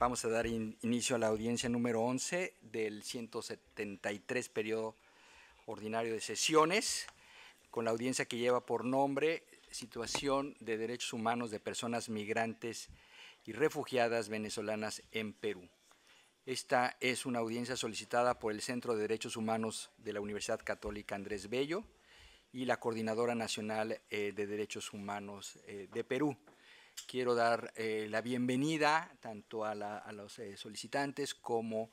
Vamos a dar inicio a la audiencia número 11 del 173 periodo ordinario de sesiones, con la audiencia que lleva por nombre Situación de Derechos Humanos de Personas Migrantes y Refugiadas Venezolanas en Perú. Esta es una audiencia solicitada por el Centro de Derechos Humanos de la Universidad Católica Andrés Bello y la Coordinadora Nacional eh, de Derechos Humanos eh, de Perú quiero dar eh, la bienvenida tanto a, los eh, solicitantes como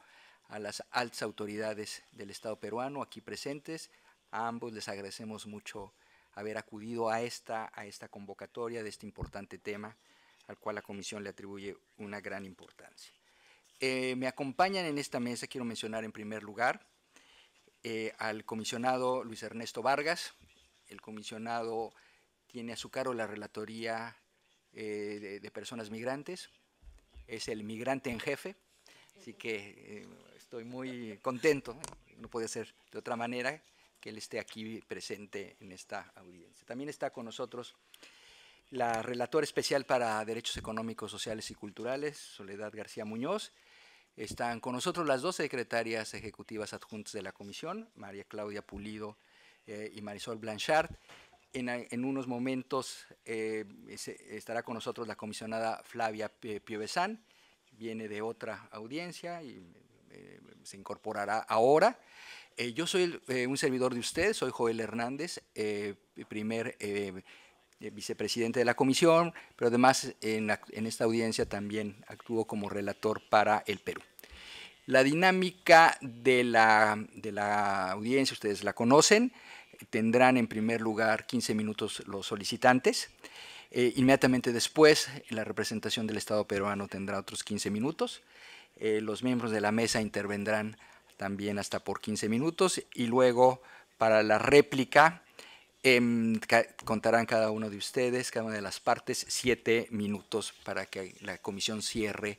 a las altas autoridades del Estado peruano aquí presentes. A ambos les agradecemos mucho haber acudido a esta, a esta convocatoria de este importante tema al cual la Comisión le atribuye una gran importancia. Eh, me acompañan en esta mesa, quiero mencionar en primer lugar, al comisionado Luis Ernesto Vargas. El comisionado tiene a su cargo la relatoría eh, de, personas migrantes, es el migrante en jefe, así que eh, estoy muy contento, no puede ser de otra manera que él esté aquí presente en esta audiencia. También está con nosotros la relatora especial para Derechos Económicos, Sociales y Culturales, Soledad García Muñoz. Están con nosotros las dos secretarias ejecutivas adjuntas de la Comisión, María Claudia Pulido eh, y Marisol Blanchard. En, unos momentos eh, estará con nosotros la comisionada Flavia Piovesan, viene de otra audiencia y eh, se incorporará ahora. Eh, yo soy un servidor de ustedes, soy Joel Hernández, primer vicepresidente de la comisión, pero además en, esta audiencia también actúo como relator para el Perú. La dinámica de la audiencia, ustedes la conocen, tendrán en primer lugar 15 minutos los solicitantes. Eh, inmediatamente después, la representación del Estado peruano tendrá otros 15 minutos. Eh, los miembros de la mesa intervendrán también hasta por 15 minutos y luego para la réplica em, contarán cada uno de ustedes, cada una de las partes, 7 minutos para que la comisión cierre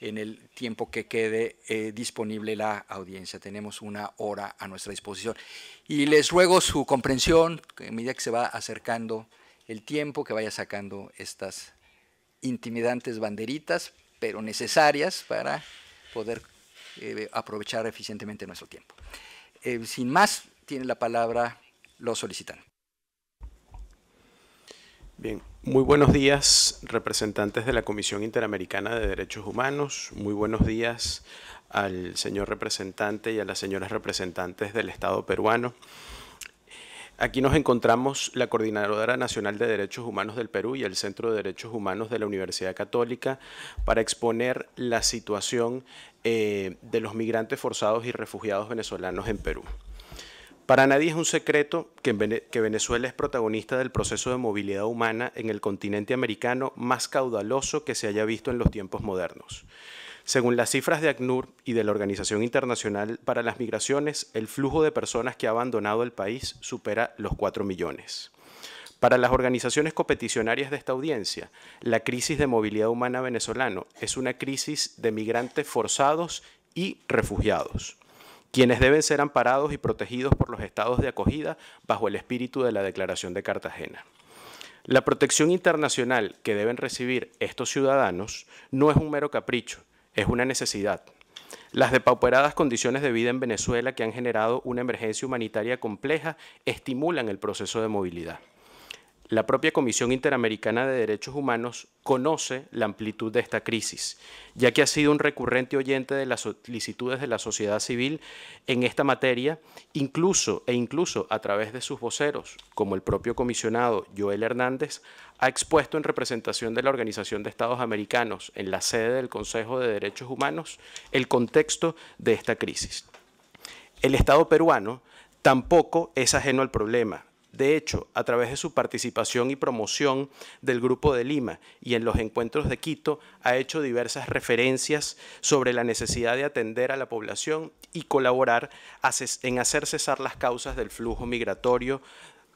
en el tiempo que quede eh, disponible la audiencia. Tenemos una hora a nuestra disposición. Y les ruego su comprensión, en medida que se va acercando el tiempo, que vaya sacando estas intimidantes banderitas, pero necesarias para poder eh, aprovechar eficientemente nuestro tiempo. Eh, sin más, tiene la palabra lo solicitan. Bien, muy buenos días representantes de la Comisión Interamericana de Derechos Humanos, muy buenos días al señor representante y a las señoras representantes del Estado peruano. Aquí nos encontramos la Coordinadora Nacional de Derechos Humanos del Perú y el Centro de Derechos Humanos de la Universidad Católica para exponer la situación eh, de los migrantes forzados y refugiados venezolanos en Perú. Para nadie es un secreto que Venezuela es protagonista del proceso de movilidad humana en el continente americano más caudaloso que se haya visto en los tiempos modernos. Según las cifras de ACNUR y de la Organización Internacional para las Migraciones, el flujo de personas que ha abandonado el país supera los 4 millones. Para las organizaciones competicionarias de esta audiencia, la crisis de movilidad humana venezolano es una crisis de migrantes forzados y refugiados quienes deben ser amparados y protegidos por los estados de acogida bajo el espíritu de la Declaración de Cartagena. La protección internacional que deben recibir estos ciudadanos no es un mero capricho, es una necesidad. Las depauperadas condiciones de vida en Venezuela que han generado una emergencia humanitaria compleja estimulan el proceso de movilidad la propia Comisión Interamericana de Derechos Humanos conoce la amplitud de esta crisis, ya que ha sido un recurrente oyente de las solicitudes de la sociedad civil en esta materia, incluso e incluso a través de sus voceros, como el propio comisionado Joel Hernández, ha expuesto en representación de la Organización de Estados Americanos en la sede del Consejo de Derechos Humanos el contexto de esta crisis. El Estado peruano tampoco es ajeno al problema de hecho, a través de su participación y promoción del Grupo de Lima y en los encuentros de Quito, ha hecho diversas referencias sobre la necesidad de atender a la población y colaborar en hacer cesar las causas del flujo migratorio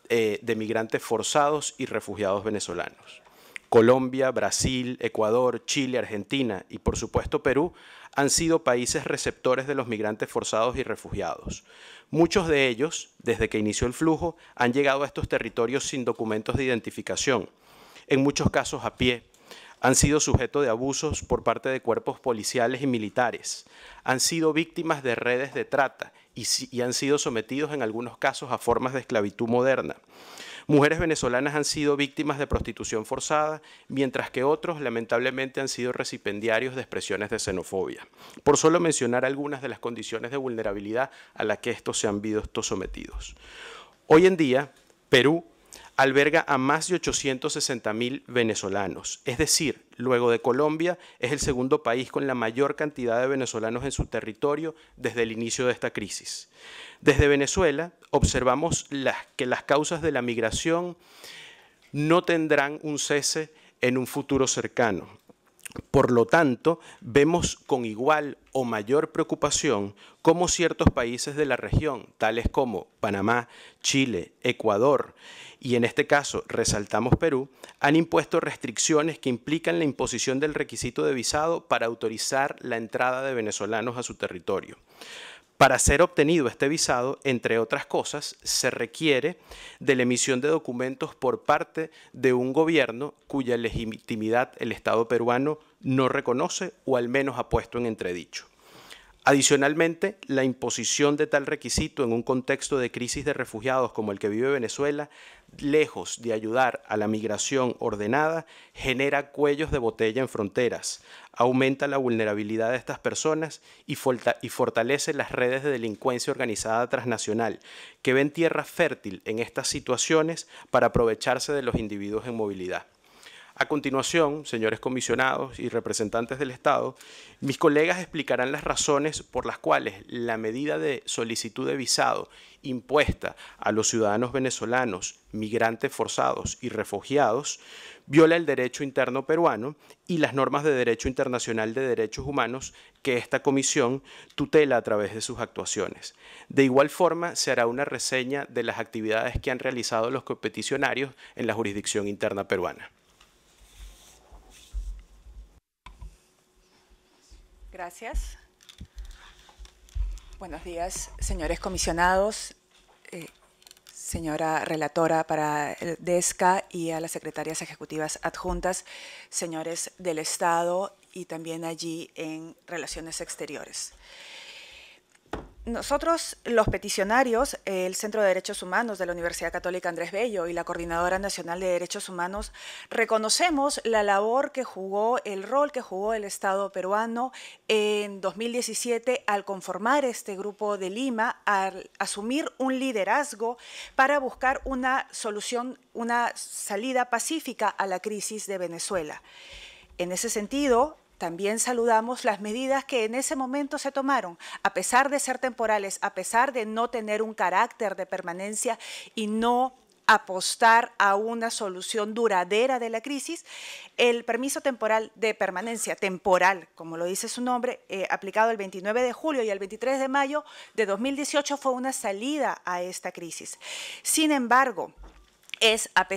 eh, de migrantes forzados y refugiados venezolanos. Colombia, Brasil, Ecuador, Chile, Argentina y por supuesto Perú han sido países receptores de los migrantes forzados y refugiados. Muchos de ellos, desde que inició el flujo, han llegado a estos territorios sin documentos de identificación, en muchos casos a pie. Han sido sujetos de abusos por parte de cuerpos policiales y militares. Han sido víctimas de redes de trata y han sido sometidos en algunos casos a formas de esclavitud moderna. Mujeres venezolanas han sido víctimas de prostitución forzada, mientras que otros lamentablemente han sido recipendiarios de expresiones de xenofobia, por solo mencionar algunas de las condiciones de vulnerabilidad a las que estos se han visto sometidos. Hoy en día, Perú alberga a más de 860 mil venezolanos. Es decir, luego de Colombia, es el segundo país con la mayor cantidad de venezolanos en su territorio desde el inicio de esta crisis. Desde Venezuela observamos que las causas de la migración no tendrán un cese en un futuro cercano. Por lo tanto, vemos con igual o mayor preocupación cómo ciertos países de la región, tales como Panamá, Chile, Ecuador y en este caso resaltamos Perú, han impuesto restricciones que implican la imposición del requisito de visado para autorizar la entrada de venezolanos a su territorio. Para ser obtenido este visado, entre otras cosas, se requiere de la emisión de documentos por parte de un gobierno cuya legitimidad el Estado peruano no reconoce o al menos ha puesto en entredicho. Adicionalmente, la imposición de tal requisito en un contexto de crisis de refugiados como el que vive Venezuela, lejos de ayudar a la migración ordenada, genera cuellos de botella en fronteras, aumenta la vulnerabilidad de estas personas y, fortalece las redes de delincuencia organizada transnacional, que ven tierra fértil en estas situaciones para aprovecharse de los individuos en movilidad. A continuación, señores comisionados y representantes del Estado, mis colegas explicarán las razones por las cuales la medida de solicitud de visado impuesta a los ciudadanos venezolanos, migrantes forzados y refugiados viola el derecho interno peruano y las normas de derecho internacional de derechos humanos que esta comisión tutela a través de sus actuaciones. De igual forma, se hará una reseña de las actividades que han realizado los peticionarios en la jurisdicción interna peruana. Gracias. Buenos días, señores comisionados, eh, señora relatora para el DESCA y a las secretarias ejecutivas adjuntas, señores del Estado y también allí en Relaciones Exteriores. Nosotros, los peticionarios, el Centro de Derechos Humanos de la Universidad Católica Andrés Bello y la Coordinadora Nacional de Derechos Humanos, reconocemos la labor que jugó, el rol que jugó el Estado peruano en 2017 al conformar este grupo de Lima, al asumir un liderazgo para buscar una solución, una salida pacífica a la crisis de Venezuela. En ese sentido, también saludamos las medidas que en ese momento se tomaron, a pesar de ser temporales, a pesar de no tener un carácter de permanencia y no apostar a una solución duradera de la crisis, el permiso temporal de permanencia, temporal, como lo dice su nombre, eh, aplicado el 29 de julio y el 23 de mayo de 2018 fue una salida a esta crisis. Sin embargo, es a,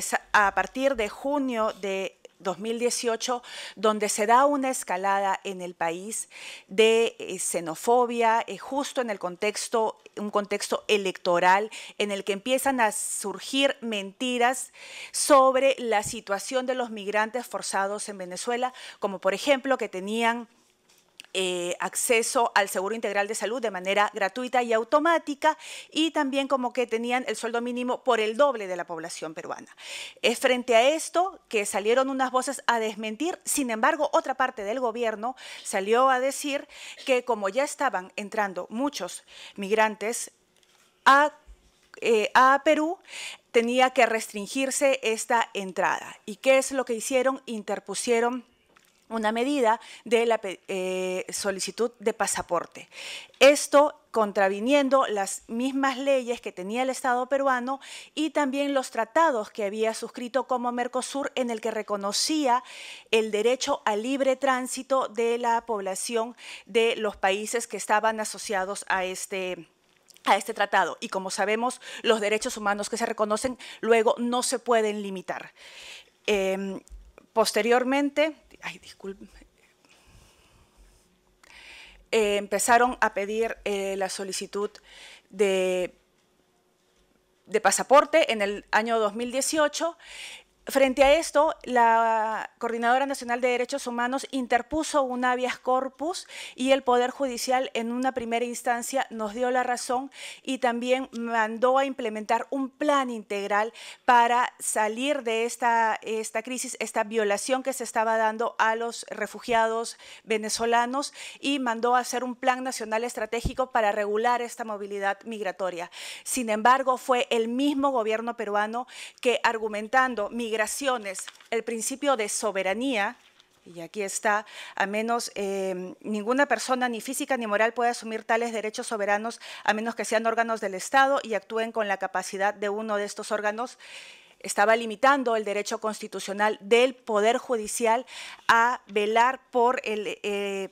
a partir de junio de 2018, donde se da una escalada en el país de eh, xenofobia, eh, justo en el contexto, un contexto electoral, en el que empiezan a surgir mentiras sobre la situación de los migrantes forzados en Venezuela, como por ejemplo que tenían eh, acceso al seguro integral de salud de manera gratuita y automática y también como que tenían el sueldo mínimo por el doble de la población peruana. Es frente a esto que salieron unas voces a desmentir, sin embargo otra parte del gobierno salió a decir que como ya estaban entrando muchos migrantes a, eh, a Perú, tenía que restringirse esta entrada. ¿Y qué es lo que hicieron? Interpusieron una medida de la eh, solicitud de pasaporte. Esto contraviniendo las mismas leyes que tenía el Estado peruano y también los tratados que había suscrito como Mercosur en el que reconocía el derecho a libre tránsito de la población de los países que estaban asociados a este a este tratado y como sabemos los derechos humanos que se reconocen luego no se pueden limitar. Em, posteriormente ay, disculpe. Eh, empezaron a pedir eh, la solicitud de, de pasaporte en el año 2018 Frente a esto, la Coordinadora Nacional de Derechos Humanos interpuso un habeas corpus y el Poder Judicial en una primera instancia nos dio la razón y también mandó a implementar un plan integral para salir de esta, esta crisis, esta violación que se estaba dando a los refugiados venezolanos y mandó a hacer un plan nacional estratégico para regular esta movilidad migratoria. Sin embargo, fue el mismo gobierno peruano que argumentando el principio de soberanía, y aquí está, a menos eh, ninguna persona ni física ni moral puede asumir tales derechos soberanos a menos que sean órganos del Estado y actúen con la capacidad de uno de estos órganos. Estaba limitando el derecho constitucional del Poder Judicial a velar por eh,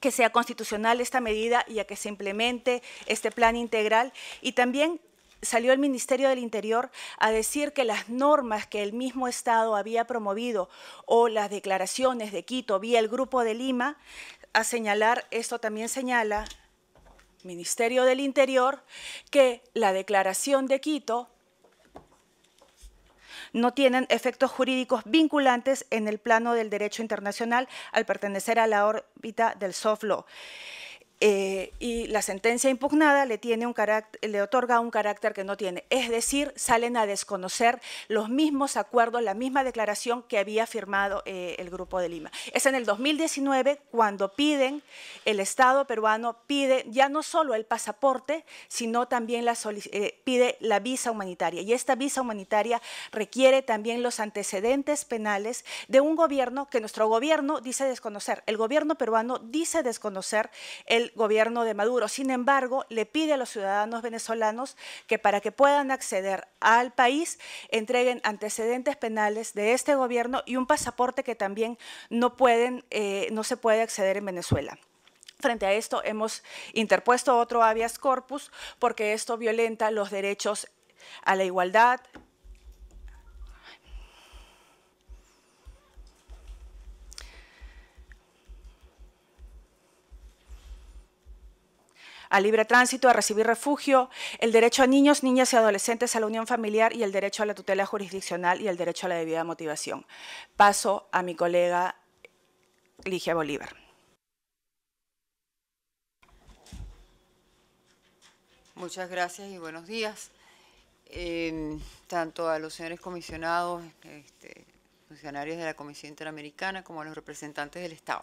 que sea constitucional esta medida y a que se implemente este plan integral y también salió el Ministerio del Interior a decir que las normas que el mismo Estado había promovido o las declaraciones de Quito vía el Grupo de Lima, a señalar, esto también señala Ministerio del Interior, que la declaración de Quito no tienen efectos jurídicos vinculantes en el plano del derecho internacional al pertenecer a la órbita del soft law. Eh, y la sentencia impugnada le, tiene un le otorga un carácter que no tiene. Es decir, salen a desconocer los mismos acuerdos, la misma declaración que había firmado eh, el Grupo de Lima. Es en el 2019 cuando piden, el Estado peruano pide ya no solo el pasaporte, sino también la eh, pide la visa humanitaria. Y esta visa humanitaria requiere también los antecedentes penales de un gobierno que nuestro gobierno dice desconocer. El gobierno peruano dice desconocer el gobierno de Maduro. Sin embargo, le pide a los ciudadanos venezolanos que para que puedan acceder al país entreguen antecedentes penales de este gobierno y un pasaporte que también no, pueden, eh, no se puede acceder en Venezuela. Frente a esto hemos interpuesto otro habeas corpus porque esto violenta los derechos a la igualdad, a libre tránsito, a recibir refugio, el derecho a niños, niñas y adolescentes a la unión familiar y el derecho a la tutela jurisdiccional y el derecho a la debida motivación. Paso a mi colega Ligia Bolívar. Muchas gracias y buenos días. Em, tanto a los señores comisionados, este, funcionarios de la Comisión Interamericana, como a los representantes del Estado.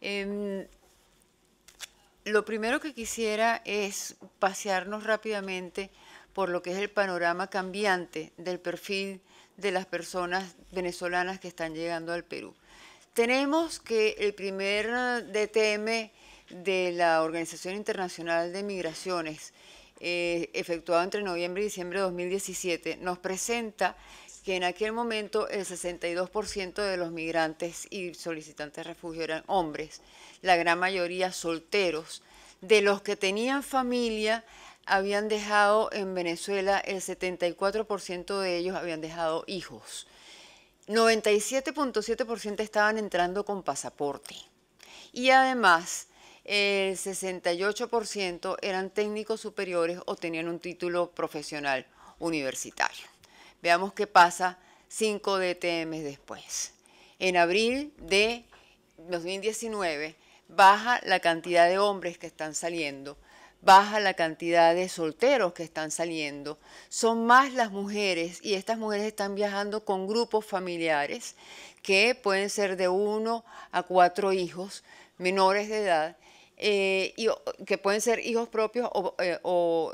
Em, lo primero que quisiera es pasearnos rápidamente por lo que es el panorama cambiante del perfil de las personas venezolanas que están llegando al Perú. Tenemos que el primer DTM de la Organización Internacional de Migraciones, eh, efectuado entre noviembre y diciembre de 2017, nos presenta que en aquel momento el 62% de los migrantes y solicitantes de refugio eran hombres la gran mayoría solteros. De los que tenían familia, habían dejado en Venezuela, el 74% de ellos habían dejado hijos. 97.7% estaban entrando con pasaporte. Y además, el 68% eran técnicos superiores o tenían un título profesional universitario. Veamos qué pasa cinco DTM después. En abril de 2019, baja la cantidad de hombres que están saliendo, baja la cantidad de solteros que están saliendo, son más las mujeres y estas mujeres están viajando con grupos familiares que pueden ser de uno a cuatro hijos menores de edad eh, que pueden ser hijos propios o, eh,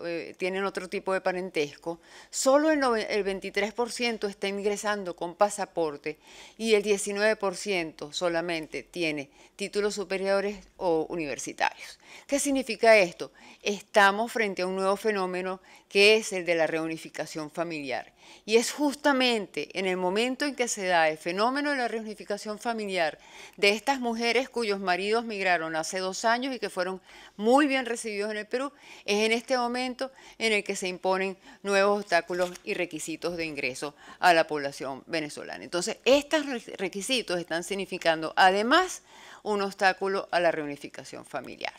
eh, tienen otro tipo de parentesco, solo el 23% está ingresando con pasaporte y el 19% solamente tiene títulos superiores o universitarios. ¿Qué significa esto? Estamos frente a un nuevo fenómeno que es el de la reunificación familiar. Y es justamente en el momento en que se da el fenómeno de la reunificación familiar de estas mujeres cuyos maridos migraron hace dos años y que fueron muy bien recibidos en el Perú, es en este momento en el que se imponen nuevos obstáculos y requisitos de ingreso a la población venezolana. Entonces, estos requisitos están significando además un obstáculo a la reunificación familiar.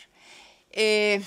Eh,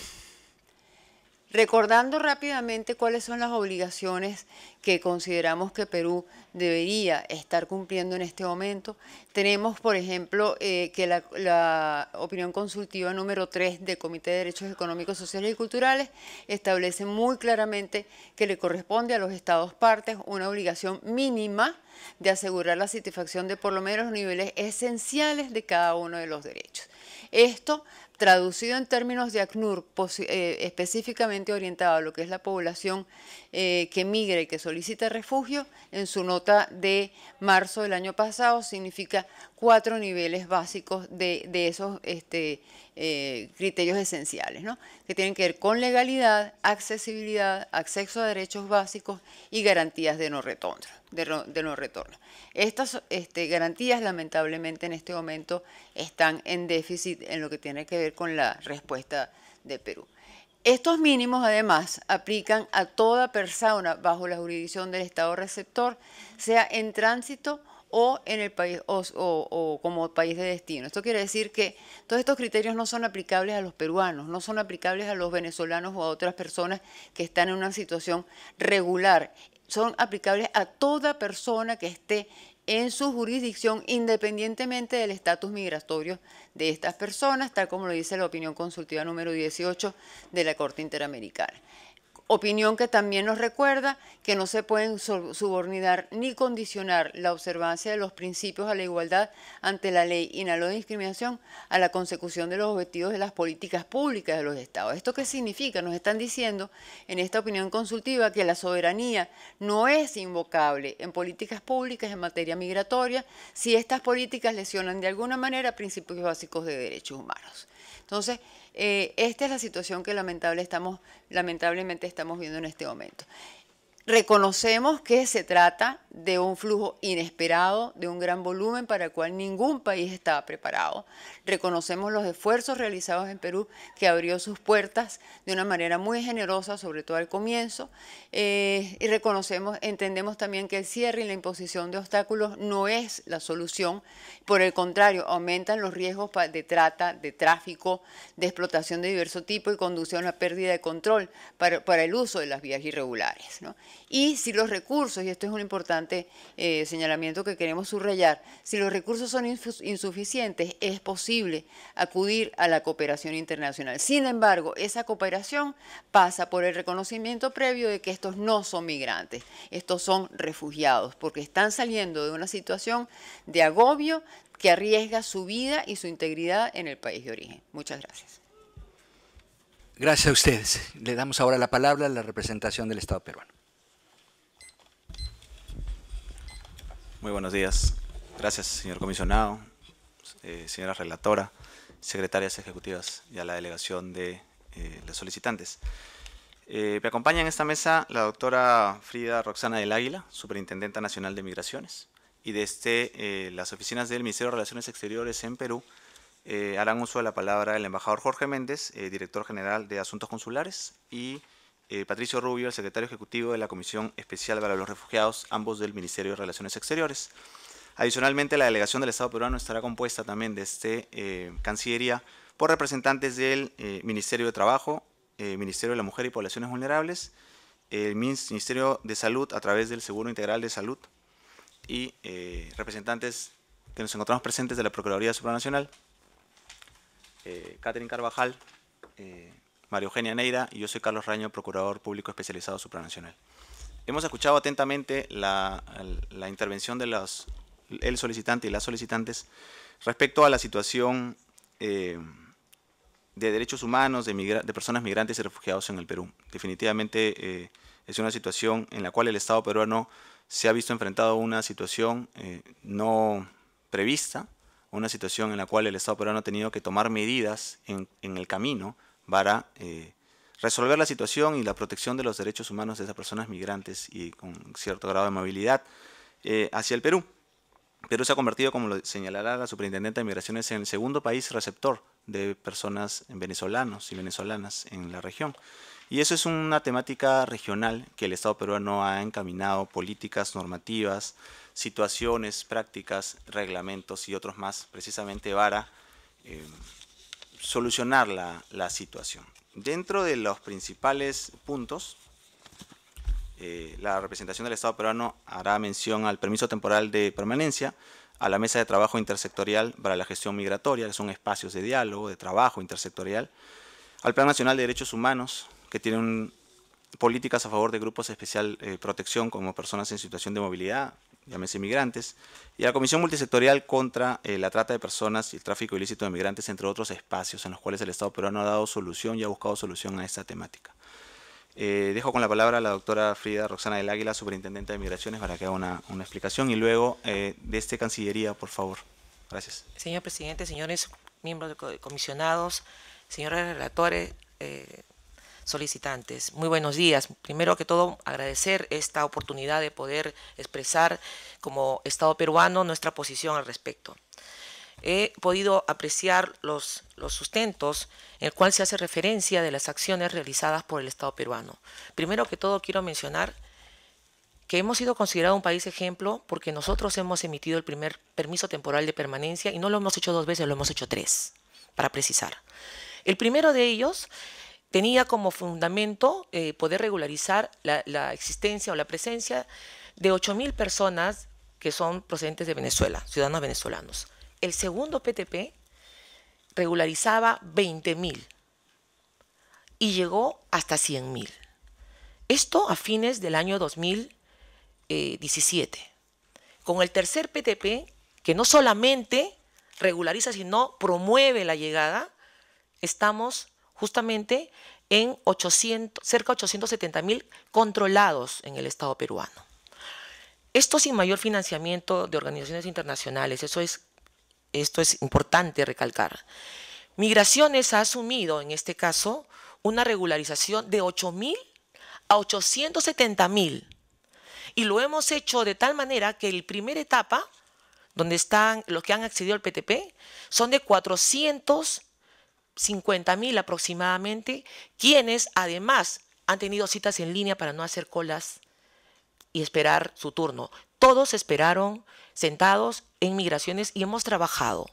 Recordando rápidamente cuáles son las obligaciones que consideramos que Perú debería estar cumpliendo en este momento, tenemos, por ejemplo, eh, que la, opinión consultiva número 3 del Comité de Derechos Económicos, Sociales y Culturales establece muy claramente que le corresponde a los Estados partes una obligación mínima de asegurar la satisfacción de por lo menos los niveles esenciales de cada uno de los derechos. Esto traducido en términos de ACNUR, eh, específicamente orientado a lo que es la población eh, que migra y que solicita refugio, en su nota de marzo del año pasado significa cuatro niveles básicos de, esos este, eh, criterios esenciales, que tienen que ver con legalidad, accesibilidad, acceso a derechos básicos y garantías de no retorno. De, no retorno. Estas este, garantías lamentablemente en este momento están en déficit en lo que tiene que ver con la respuesta de Perú. Estos mínimos además aplican a toda persona bajo la jurisdicción del Estado receptor, sea en tránsito o o en el país o, como país de destino. Esto quiere decir que todos estos criterios no son aplicables a los peruanos, no son aplicables a los venezolanos o a otras personas que están en una situación regular. Son aplicables a toda persona que esté en su jurisdicción independientemente del estatus migratorio de estas personas, tal como lo dice la opinión consultiva número 18 de la Corte Interamericana opinión que también nos recuerda que no se pueden subornar ni condicionar la observancia de los principios a la igualdad ante la ley y la no discriminación a la consecución de los objetivos de las políticas públicas de los estados. ¿Esto qué significa? Nos están diciendo en esta opinión consultiva que la soberanía no es invocable en políticas públicas en materia migratoria si estas políticas lesionan de alguna manera principios básicos de derechos humanos. Entonces, eh, esta es la situación que lamentablemente estamos viendo en este momento. Reconocemos que se trata de un flujo inesperado, de un gran volumen para el cual ningún país estaba preparado. Reconocemos los esfuerzos realizados en Perú, que abrió sus puertas de una manera muy generosa, sobre todo al comienzo, eh, y reconocemos, entendemos también que el cierre y la imposición de obstáculos no es la solución, por el contrario, aumentan los riesgos de trata, de tráfico, de explotación de diverso tipo y conducción a una pérdida de control para, para el uso de las vías irregulares. ¿no? y si los recursos, y esto es un importante eh, señalamiento que queremos subrayar, si los recursos son insuficientes, es posible acudir a la cooperación internacional. Sin embargo, esa cooperación pasa por el reconocimiento previo de que estos no son migrantes, estos son refugiados, porque están saliendo de una situación de agobio que arriesga su vida y su integridad en el país de origen. Muchas gracias. Gracias a ustedes. Le damos ahora la palabra a la representación del Estado peruano. Muy buenos días. Gracias, señor comisionado, eh, señora relatora, secretarias ejecutivas y a la delegación de eh, los solicitantes. Eh, me acompaña en esta mesa la doctora Frida Roxana del Águila, Superintendenta Nacional de Migraciones, y desde las oficinas del Ministerio de Relaciones Exteriores en Perú harán uso de la palabra el embajador Jorge Méndez, director general de Asuntos Consulares, y eh, Patricio Rubio, el secretario ejecutivo de la Comisión Especial para los Refugiados, ambos del Ministerio de Relaciones Exteriores. Adicionalmente, la delegación del Estado peruano estará compuesta también de este eh, Cancillería por representantes del eh, Ministerio de Trabajo, Ministerio de la Mujer y Poblaciones Vulnerables, el Ministerio de Salud a través del Seguro Integral de Salud y representantes que nos encontramos presentes de la Procuraduría Supranacional, Catherine Carvajal, María Eugenia Neira y yo soy Carlos Raño, Procurador Público Especializado Supranacional. Hemos escuchado atentamente la, intervención del solicitante y las solicitantes respecto a la situación eh, de derechos humanos de, personas migrantes y refugiados en el Perú. Definitivamente eh, es una situación en la cual el Estado peruano se ha visto enfrentado a una situación eh, no prevista, una situación en la cual el Estado peruano ha tenido que tomar medidas en, en el camino para eh, resolver la situación y la protección de los derechos humanos de esas personas migrantes y con cierto grado de movilidad eh, hacia el Perú. Perú se ha convertido, como lo señalará la superintendente de migraciones, en el segundo país receptor de personas venezolanos y venezolanas en la región. Y eso es una temática regional que el Estado peruano ha encaminado políticas, normativas, situaciones, prácticas, reglamentos y otros más, precisamente para eh, solucionar la, situación. Dentro de los principales puntos, eh, la representación del Estado peruano hará mención al permiso temporal de permanencia, a la mesa de trabajo intersectorial para la gestión migratoria, que son espacios de diálogo, de trabajo intersectorial, al Plan Nacional de Derechos Humanos, que tiene políticas a favor de grupos de especial eh, protección como personas en situación de movilidad, llámese inmigrantes, y a la Comisión Multisectorial contra eh, la Trata de Personas y el Tráfico Ilícito de Migrantes, entre otros espacios en los cuales el Estado peruano ha dado solución y ha buscado solución a esta temática. Eh, dejo con la palabra a la doctora Frida Roxana del Águila, Superintendente de Migraciones, para que haga una, explicación, y luego eh, de este Cancillería, por favor. Gracias. Señor Presidente, señores miembros de comisionados, señores relatores, solicitantes. Muy buenos días. Primero que todo, agradecer esta oportunidad de poder expresar como Estado peruano nuestra posición al respecto. He podido apreciar los, los sustentos en el cual se hace referencia de las acciones realizadas por el Estado peruano. Primero que todo, quiero mencionar que hemos sido considerado un país ejemplo porque nosotros hemos emitido el primer permiso temporal de permanencia y no lo hemos hecho dos veces, lo hemos hecho tres, para precisar. El primero de ellos tenía como fundamento eh, poder regularizar la, la, existencia o la presencia de 8.000 personas que son procedentes de Venezuela, ciudadanos venezolanos. El segundo PTP regularizaba 20.000 y llegó hasta 100.000. Esto a fines del año 2017. Eh, Con el tercer PTP, que no solamente regulariza, sino promueve la llegada, estamos justamente en cerca de 870 controlados en el Estado peruano. Esto sin mayor financiamiento de organizaciones internacionales, eso es, esto es importante recalcar. Migraciones ha asumido en este caso una regularización de 8.000 a 870.000 mil. Y lo hemos hecho de tal manera que la primera etapa, donde están los que han accedido al PTP, son de 400 50.000 aproximadamente, quienes además han tenido citas en línea para no hacer colas y esperar su turno. Todos esperaron sentados en migraciones y hemos trabajado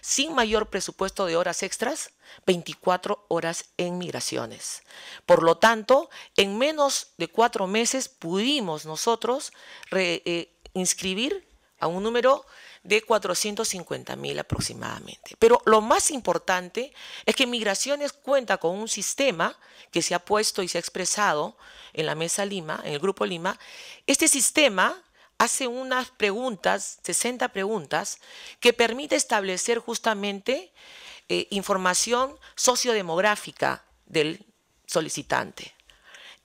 sin mayor presupuesto de horas extras, 24 horas en migraciones. Por lo tanto, en menos de cuatro meses pudimos nosotros reinscribir eh, inscribir a un número de 450 mil aproximadamente. Pero lo más importante es que Migraciones cuenta con un sistema que se ha puesto y se ha expresado en la Mesa Lima, en el Grupo Lima. Este sistema hace unas preguntas, 60 preguntas, que permite establecer justamente eh, información sociodemográfica del solicitante.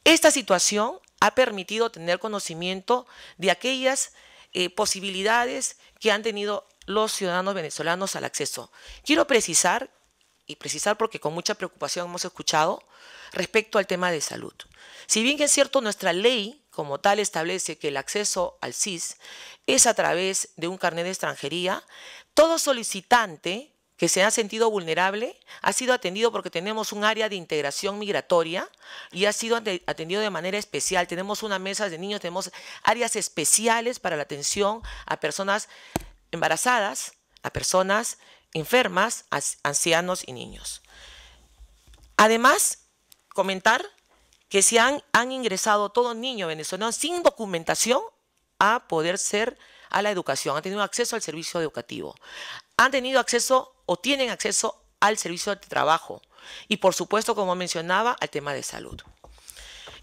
Esta situación ha permitido tener conocimiento de aquellas eh, posibilidades que han tenido los ciudadanos venezolanos al acceso. Quiero precisar, y precisar porque con mucha preocupación hemos escuchado, respecto al tema de salud. Si bien que es cierto, nuestra ley como tal establece que el acceso al CIS es a través de un carnet de extranjería, todo solicitante que se ha sentido vulnerable ha sido atendido porque tenemos un área de integración migratoria y ha sido atendido de manera especial. Tenemos una mesa de niños, tenemos áreas especiales para la atención a personas embarazadas, a personas enfermas, a ancianos y niños. Además, comentar que se han, han ingresado todo niño venezolano sin documentación a poder ser a la educación, han tenido acceso al servicio educativo, han tenido acceso o tienen acceso al servicio de trabajo y por supuesto, como mencionaba, al tema de salud.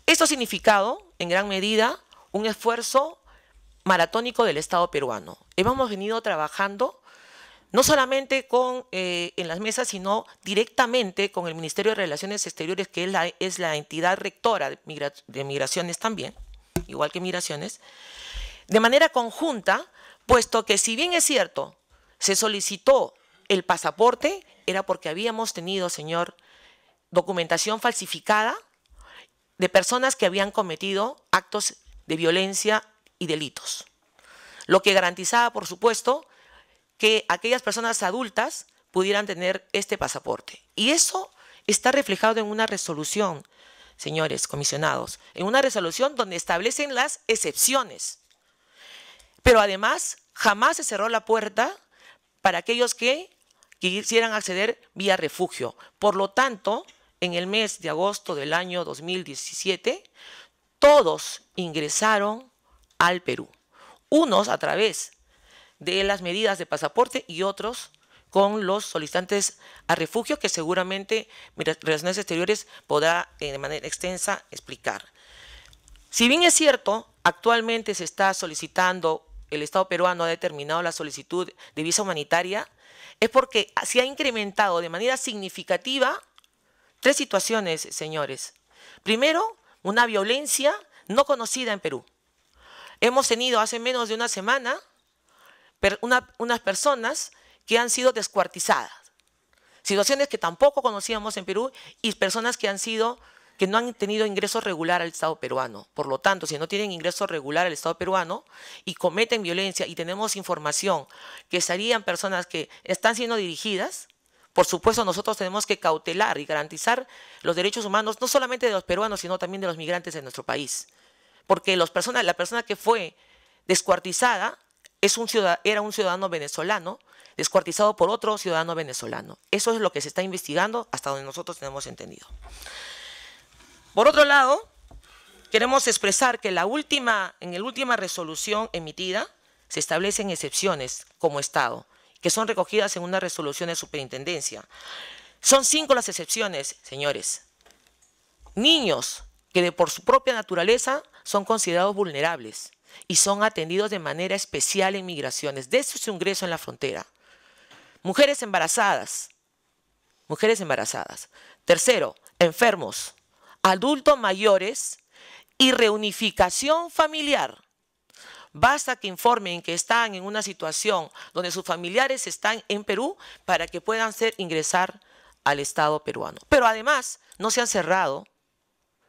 Esto ha significado, en gran medida, un esfuerzo maratónico del Estado peruano. Hemos venido trabajando no solamente con, eh, en las mesas, sino directamente con el Ministerio de Relaciones Exteriores, que es la, es la entidad rectora de migraciones también, igual que migraciones, de manera conjunta, puesto que si bien es cierto, se solicitó el pasaporte era porque habíamos tenido, señor, documentación falsificada de personas que habían cometido actos de violencia y delitos. Lo que garantizaba, por supuesto, que aquellas personas adultas pudieran tener este pasaporte. Y eso está reflejado en una resolución, señores comisionados, en una resolución donde establecen las excepciones. Pero además, jamás se cerró la puerta para aquellos que que quisieran acceder vía refugio. Por lo tanto, en el mes de agosto del año 2017, todos ingresaron al Perú. Unos a través de las medidas de pasaporte y otros con los solicitantes a refugio que seguramente Relaciones Exteriores podrá eh, de manera extensa explicar. Si bien es cierto, actualmente se está solicitando, el Estado peruano ha determinado la solicitud de visa humanitaria, es porque se ha incrementado de manera significativa tres situaciones, señores. Primero, una violencia no conocida en Perú. Hemos tenido hace menos de una semana unas personas que han sido descuartizadas, situaciones que tampoco conocíamos en Perú y personas que han sido que no han tenido ingreso regular al Estado peruano. Por lo tanto, si no tienen ingreso regular al Estado peruano y cometen violencia y tenemos información que serían personas que están siendo dirigidas, por supuesto nosotros tenemos que cautelar y garantizar los derechos humanos no solamente de los peruanos, sino también de los migrantes de nuestro país. Porque la persona que fue descuartizada es un era un ciudadano venezolano descuartizado por otro ciudadano venezolano. Eso es lo que se está investigando hasta donde nosotros tenemos entendido. Por otro lado, queremos expresar que la última, en la última resolución emitida se establecen excepciones como Estado, que son recogidas en una resolución de superintendencia. Son cinco las excepciones, señores. Niños que por su propia naturaleza son considerados vulnerables y son atendidos de manera especial en migraciones, desde su ingreso en la frontera. Mujeres embarazadas. Mujeres embarazadas. Tercero, enfermos adultos mayores y reunificación familiar. Basta que informen que están en una situación donde sus familiares están en Perú para que puedan ser, ingresar al Estado peruano. Pero además no se han cerrado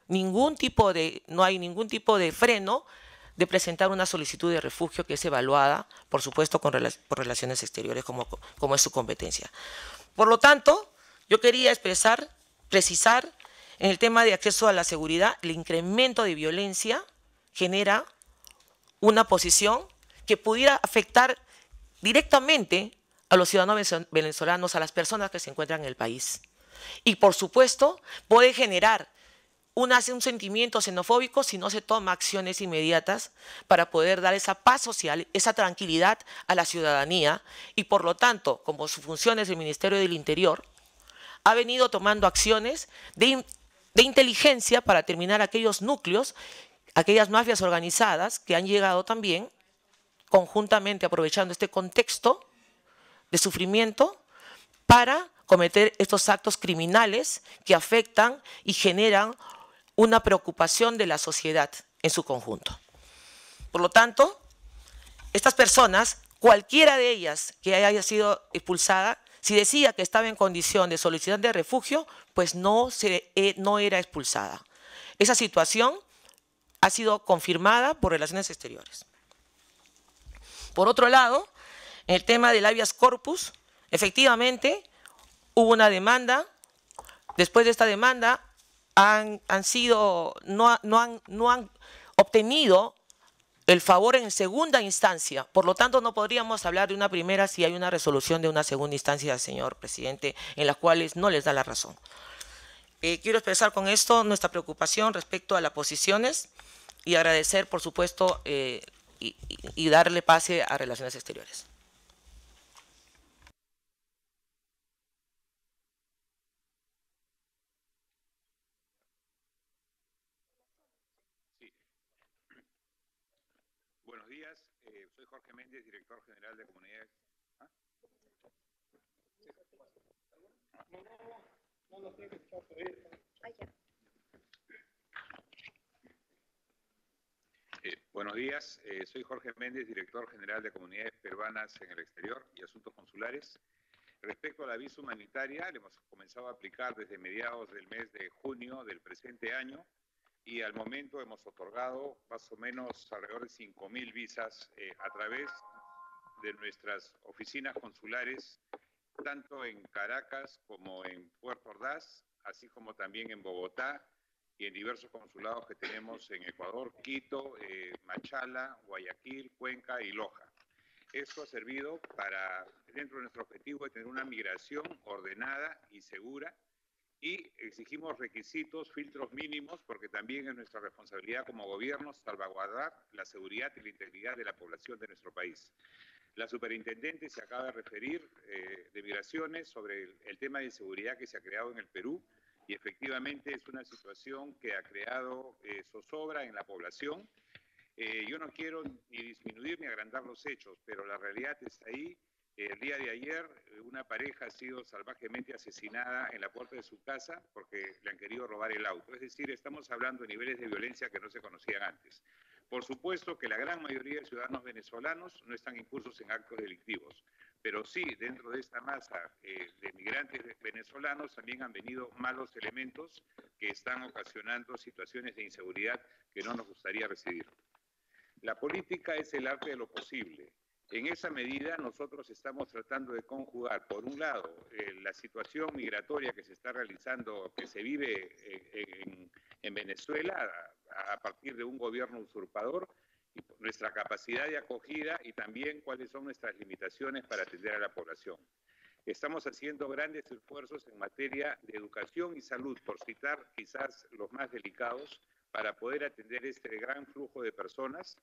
ningún tipo de, no hay ningún tipo de freno de presentar una solicitud de refugio que es evaluada, por supuesto, con por relaciones exteriores, como, como es su competencia. Por lo tanto, yo quería expresar, precisar en el tema de acceso a la seguridad, el incremento de violencia genera una posición que pudiera afectar directamente a los ciudadanos venezolanos, a las personas que se encuentran en el país. Y por supuesto, puede generar un sentimiento xenofóbico si no se toma acciones inmediatas para poder dar esa paz social, esa tranquilidad a la ciudadanía y por lo tanto, como función es el Ministerio del Interior, ha venido tomando acciones de de inteligencia para terminar aquellos núcleos, aquellas mafias organizadas que han llegado también conjuntamente aprovechando este contexto de sufrimiento para cometer estos actos criminales que afectan y generan una preocupación de la sociedad en su conjunto. Por lo tanto, estas personas, cualquiera de ellas que haya sido expulsada, si decía que estaba en condición de solicitar de refugio, pues no, se, eh, no era expulsada. Esa situación ha sido confirmada por Relaciones Exteriores. Por otro lado, en el tema del habeas corpus, efectivamente hubo una demanda. Después de esta demanda han, sido, no, han, no han obtenido el favor en segunda instancia. Por lo tanto, no podríamos hablar de una primera si hay una resolución de una segunda instancia, señor presidente, en las cuales no les da la razón. Eh, quiero expresar con esto nuestra preocupación respecto a las posiciones y agradecer, por supuesto, eh, y, y, darle pase a Relaciones Exteriores. Eh, buenos días, eh, soy Jorge Méndez, director general de Comunidades Peruanas en el Exterior y Asuntos Consulares. Respecto a la visa humanitaria, la hemos comenzado a aplicar desde mediados del mes de junio del presente año y al momento hemos otorgado más o menos alrededor de 5.000 visas eh, a través de nuestras oficinas consulares tanto en Caracas como en Puerto Ordaz, así como también en Bogotá y en diversos consulados que tenemos en Ecuador, Quito, eh, Machala, Guayaquil, Cuenca y Loja. Esto ha servido para, dentro de nuestro objetivo, de tener una migración ordenada y segura y exigimos requisitos, filtros mínimos, porque también es nuestra responsabilidad como gobierno salvaguardar la seguridad y la integridad de la población de nuestro país. La superintendente se acaba de referir eh, de migraciones sobre el, tema de inseguridad que se ha creado en el Perú y efectivamente es una situación que ha creado eh, zozobra en la población. Eh, yo no quiero ni disminuir ni agrandar los hechos, pero la realidad está ahí. El día de ayer una pareja ha sido salvajemente asesinada en la puerta de su casa porque le han querido robar el auto. Es decir, estamos hablando de niveles de violencia que no se conocían antes. Por supuesto que la gran mayoría de ciudadanos venezolanos no están incursos en actos delictivos, pero sí, dentro de esta masa eh, de migrantes venezolanos también han venido malos elementos que están ocasionando situaciones de inseguridad que no nos gustaría recibir. La política es el arte de lo posible. En esa medida nosotros estamos tratando de conjugar, por un lado, eh, la situación migratoria que se está realizando, que se vive eh, en Venezuela a partir de un gobierno usurpador, y nuestra capacidad de acogida y también cuáles son nuestras limitaciones para atender a la población. Estamos haciendo grandes esfuerzos en materia de educación y salud, por citar quizás los más delicados, para poder atender este gran flujo de personas,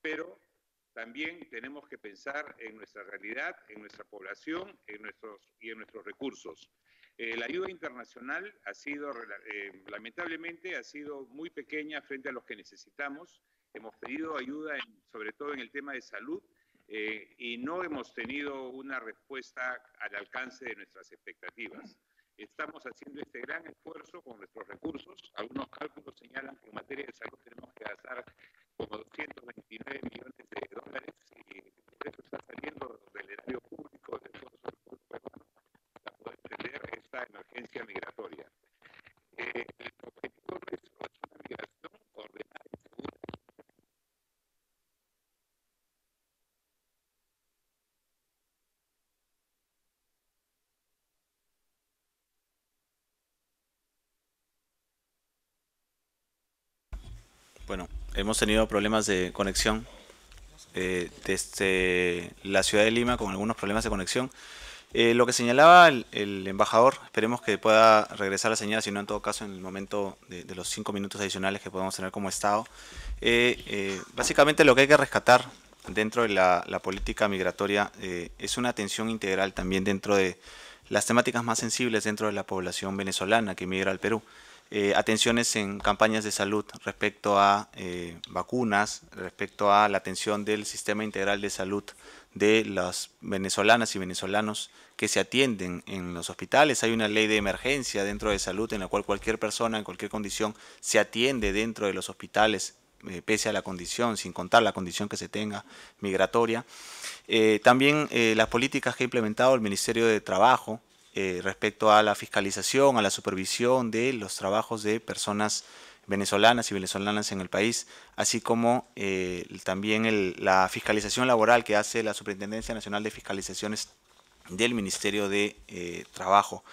pero también tenemos que pensar en nuestra realidad, en nuestra población y en nuestros recursos. Eh, la ayuda internacional ha sido, eh, lamentablemente, ha sido muy pequeña frente a los que necesitamos. Hemos pedido ayuda, sobre todo en el tema de salud, eh, y no hemos tenido una respuesta al alcance de nuestras expectativas. Estamos haciendo este gran esfuerzo con nuestros recursos. Algunos cálculos señalan que en materia de salud tenemos que gastar como 229 millones de dólares y eso está saliendo del erario público, emergencia migratoria. Eh, bueno, hemos tenido problemas de conexión eh, desde la ciudad de Lima con algunos problemas de conexión. Eh, lo que señalaba el, embajador, esperemos que pueda regresar la señal, si no en todo caso en el momento de, los cinco minutos adicionales que podemos tener como Estado. Eh, eh, básicamente lo que hay que rescatar dentro de la, política migratoria es una atención integral también dentro de las temáticas más sensibles dentro de la población venezolana que migra al Perú. atenciones en campañas de salud respecto a vacunas, respecto a la atención del sistema integral de salud de las venezolanas y venezolanos que se atienden en los hospitales. Hay una ley de emergencia dentro de salud en la cual cualquier persona en cualquier condición se atiende dentro de los hospitales eh, pese a la condición, sin contar la condición que se tenga migratoria. Eh, también eh, las políticas que ha implementado el Ministerio de Trabajo respecto a la fiscalización, a la supervisión de los trabajos de personas venezolanas y venezolanas en el país, así como eh, también la fiscalización laboral que hace la Superintendencia Nacional de Fiscalizaciones del Ministerio de eh, Trabajo.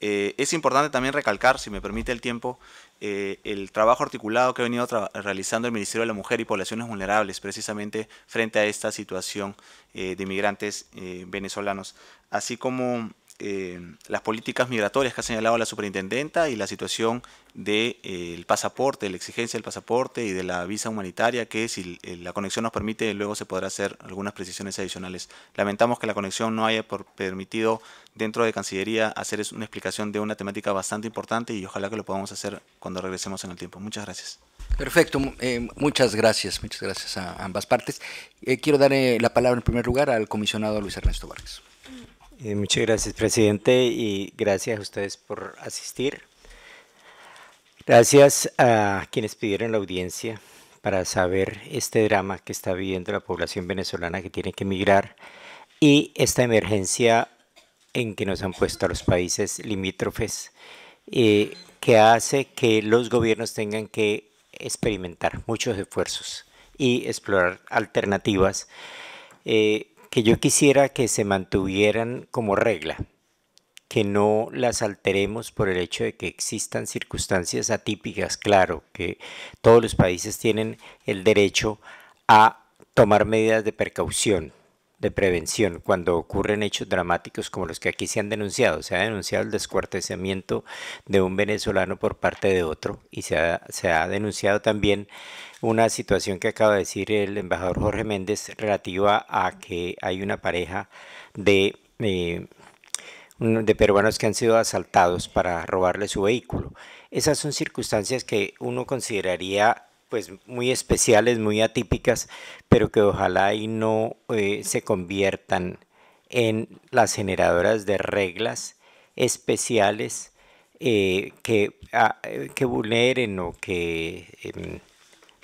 Eh, es importante también recalcar, si me permite el tiempo, el trabajo articulado que ha venido realizando el Ministerio de la Mujer y Poblaciones Vulnerables precisamente frente a esta situación de inmigrantes venezolanos, así como eh, las políticas migratorias que ha señalado la superintendenta y la situación del de, eh, pasaporte, la exigencia del pasaporte y de la visa humanitaria, que si eh, la conexión nos permite, luego se podrá hacer algunas precisiones adicionales. Lamentamos que la conexión no haya permitido dentro de Cancillería hacer una explicación de una temática bastante importante y ojalá que lo podamos hacer cuando regresemos en el tiempo. Muchas gracias. Perfecto, muchas gracias, muchas gracias a ambas partes. quiero dar la palabra en primer lugar al comisionado Luis Ernesto Vargas. Eh, muchas gracias, presidente, y gracias a ustedes por asistir. Gracias a quienes pidieron la audiencia para saber este drama que está viviendo la población venezolana que tiene que emigrar y esta emergencia en que nos han puesto a los países limítrofes, eh, que hace que los gobiernos tengan que experimentar muchos esfuerzos y explorar alternativas. Eh, que yo quisiera que se mantuvieran como regla, que no las alteremos por el hecho de que existan circunstancias atípicas. Claro, que todos los países tienen el derecho a tomar medidas de precaución, de prevención, cuando ocurren hechos dramáticos como los que aquí se han denunciado. Se ha denunciado el descuartizamiento de un venezolano por parte de otro y se ha, se ha denunciado también una situación que acaba de decir el embajador Jorge Méndez relativa a que hay una pareja de, eh, de peruanos que han sido asaltados para robarle su vehículo. Esas son circunstancias que uno consideraría pues muy especiales, muy atípicas, pero que ojalá y no eh, se conviertan en las generadoras de reglas especiales eh, que, ah, que vulneren o que em,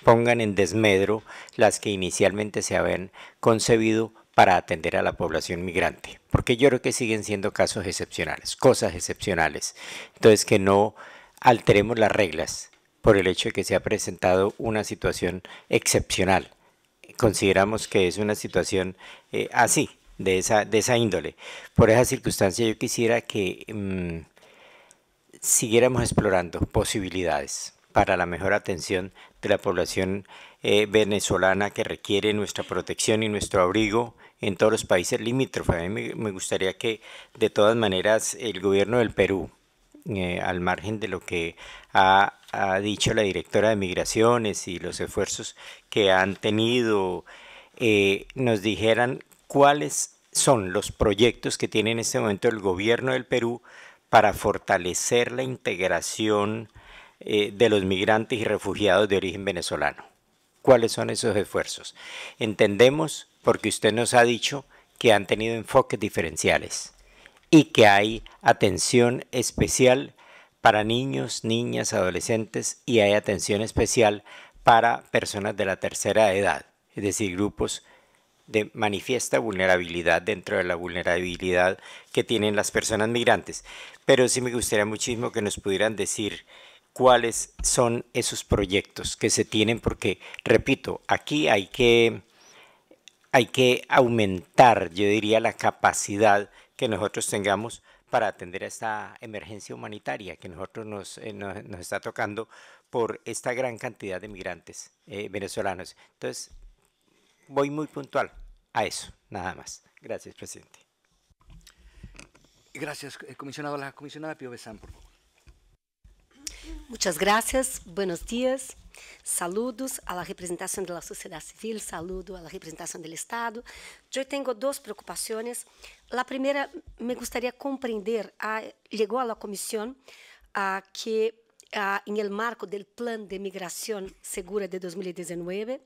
pongan en desmedro las que inicialmente se habían concebido para atender a la población migrante, porque yo creo que siguen siendo casos excepcionales, cosas excepcionales. Entonces, que no alteremos las reglas por el hecho de que se ha presentado una situación excepcional. Consideramos que es una situación eh, así, de esa, de esa índole. Por esa circunstancia yo quisiera que mm, siguiéramos explorando posibilidades para la mejor atención de la población eh, venezolana que requiere nuestra protección y nuestro abrigo en todos los países limítrofes. A mí me, gustaría que de todas maneras el gobierno del Perú, eh, al margen de lo que ha, dicho la directora de migraciones y los esfuerzos que han tenido, eh, nos dijeran cuáles son los proyectos que tiene en este momento el gobierno del Perú para fortalecer la integración eh, de los migrantes y refugiados de origen venezolano. ¿Cuáles son esos esfuerzos? Entendemos, porque usted nos ha dicho que han tenido enfoques diferenciales y que hay atención especial para niños, niñas, adolescentes y hay atención especial para personas de la tercera edad, es decir, grupos de manifiesta vulnerabilidad dentro de la vulnerabilidad que tienen las personas migrantes. Pero sí me gustaría muchísimo que nos pudieran decir cuáles son esos proyectos que se tienen, porque, repito, aquí hay que, hay que aumentar, yo diría, la capacidad que nosotros tengamos para atender a esta emergencia humanitaria que nosotros nos, eh, está tocando por esta gran cantidad de migrantes eh, venezolanos. Entonces, voy muy puntual a eso, nada más. Gracias, presidente. Gracias, eh, comisionado. La comisionada Pío por favor. Muchas gracias, buenos días. Saludos à representação da sociedade civil, saludo à representação do Estado. Eu tenho duas preocupações. A primeira, me gostaria compreender, chegou à comissão ah, que, ah, em el marco do Plano de Migração Segura de 2019,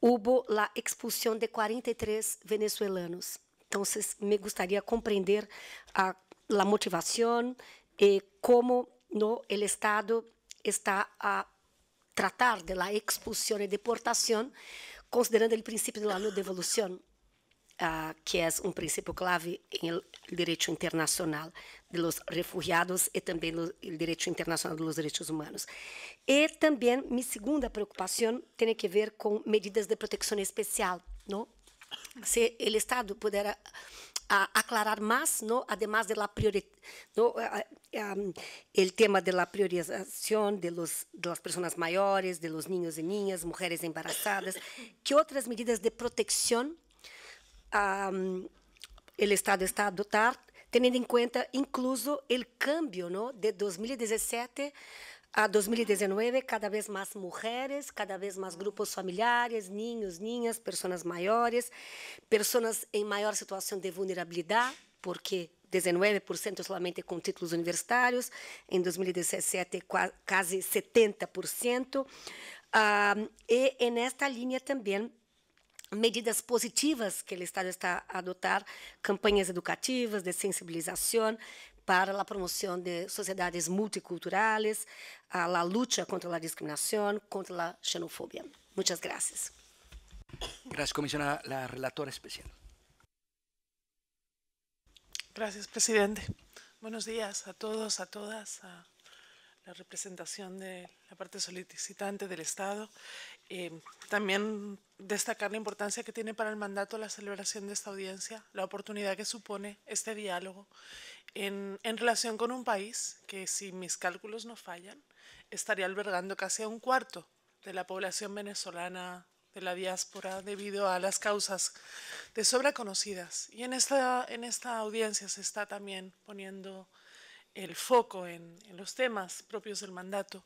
houve a expulsão de 43 venezuelanos. Então, me gostaria compreender a, ah, a motivação e eh, como no el Estado está a tratar de la expulsión y deportación considerando el principio de la no devolución, uh, que es un principio clave en el derecho internacional de los refugiados y también no el derecho internacional de los derechos humanos. Y también mi segunda preocupación tiene que ver con medidas de protección especial, ¿no? Si el Estado pudiera a aclarar mais, não, además de la priori ¿no? a, tema de la priorização de, los, de las personas mayores, de los niños y niñas, mujeres embarazadas, que outras medidas de protección um, el Estado está a adotar, teniendo em conta incluso el cambio não, de 2017 a 2019, cada vez mais mulheres, cada vez mais grupos familiares, ninhos, ninhas, pessoas maiores, pessoas em maior situação de vulnerabilidade, porque 19% somente com títulos universitários, em 2017 quase 70%. Uh, ah, e nesta linha também medidas positivas que o Estado está a adotar, campanhas educativas de sensibilização, para la promoción de sociedades multiculturales, a la lucha contra la discriminación, contra la xenofobia. Muchas gracias. Gracias, comisionada. La relatora especial. Gracias, presidente. Buenos días a todos, a todas, a la representación de la parte solicitante del Estado eh, también destacar la importancia que tiene para el mandato la celebración de esta audiencia, la oportunidad que supone este diálogo en, relación con un país que, si mis cálculos no fallan, estaría albergando casi a un cuarto de la población venezolana de la diáspora debido a las causas de sobra conocidas. Y en esta, en esta audiencia se está también poniendo el foco en, los temas propios del mandato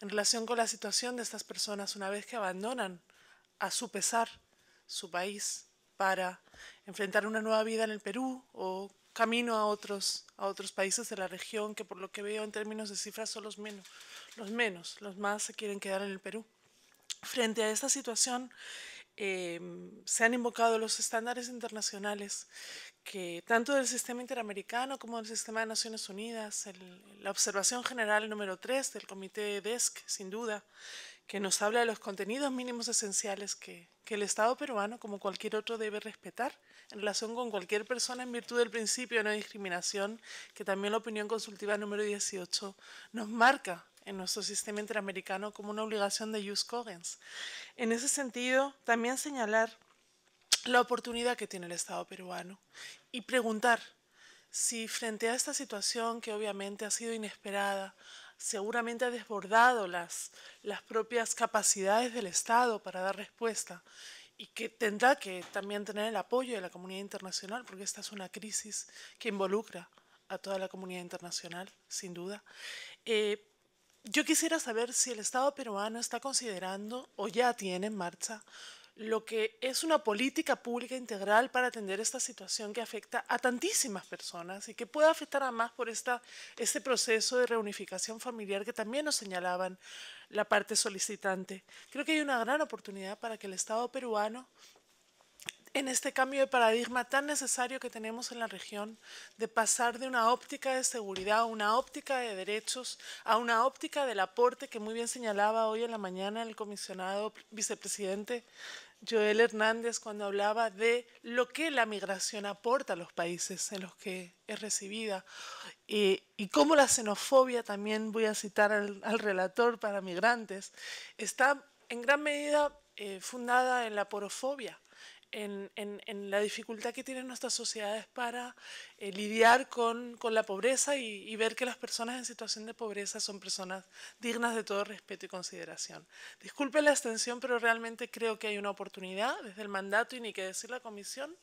en relación con la situación de estas personas una vez que abandonan a su pesar su país para enfrentar una nueva vida en el Perú o camino a otros, a otros países de la región que por lo que veo en términos de cifras son los menos, los menos, los más se quieren quedar en el Perú. Frente a esta situación eh, se han invocado los estándares internacionales que tanto del sistema interamericano como del sistema de Naciones Unidas, la observación general número 3 del comité DESC, sin duda, que nos habla de los contenidos mínimos esenciales que, que el Estado peruano, como cualquier otro, debe respetar en relación con cualquier persona en virtud del principio de no discriminación, que también la opinión consultiva número 18 nos marca en nuestro sistema interamericano como una obligación de Jus Cogens. En ese sentido, también señalar la oportunidad que tiene el Estado peruano y preguntar si frente a esta situación que obviamente ha sido inesperada, seguramente ha desbordado las, las propias capacidades del Estado para dar respuesta y que tendrá que también tener el apoyo de la comunidad internacional, porque esta es una crisis que involucra a toda la comunidad internacional, sin duda. Eh, yo quisiera saber si el Estado peruano está considerando o ya tiene en marcha lo que es una política pública integral para atender esta situación que afecta a tantísimas personas y que puede afectar a más por esta, este proceso de reunificación familiar que también nos señalaban la parte solicitante. Creo que hay una gran oportunidad para que el Estado peruano en este cambio de paradigma tan necesario que tenemos en la región, de pasar de una óptica de seguridad a una óptica de derechos, a una óptica del aporte que muy bien señalaba hoy en la mañana el comisionado vicepresidente Joel Hernández cuando hablaba de lo que la migración aporta a los países en los que es recibida y cómo la xenofobia, también voy a citar al, relator para migrantes, está en gran medida eh, fundada en la porofobia, en, la dificultad que tienen nuestras sociedades para eh, lidiar con, la pobreza y, y, ver que las personas en situación de pobreza son personas dignas de todo respeto y consideración. Disculpe la extensión, pero realmente creo que hay una oportunidad desde el mandato y ni que decir la comisión.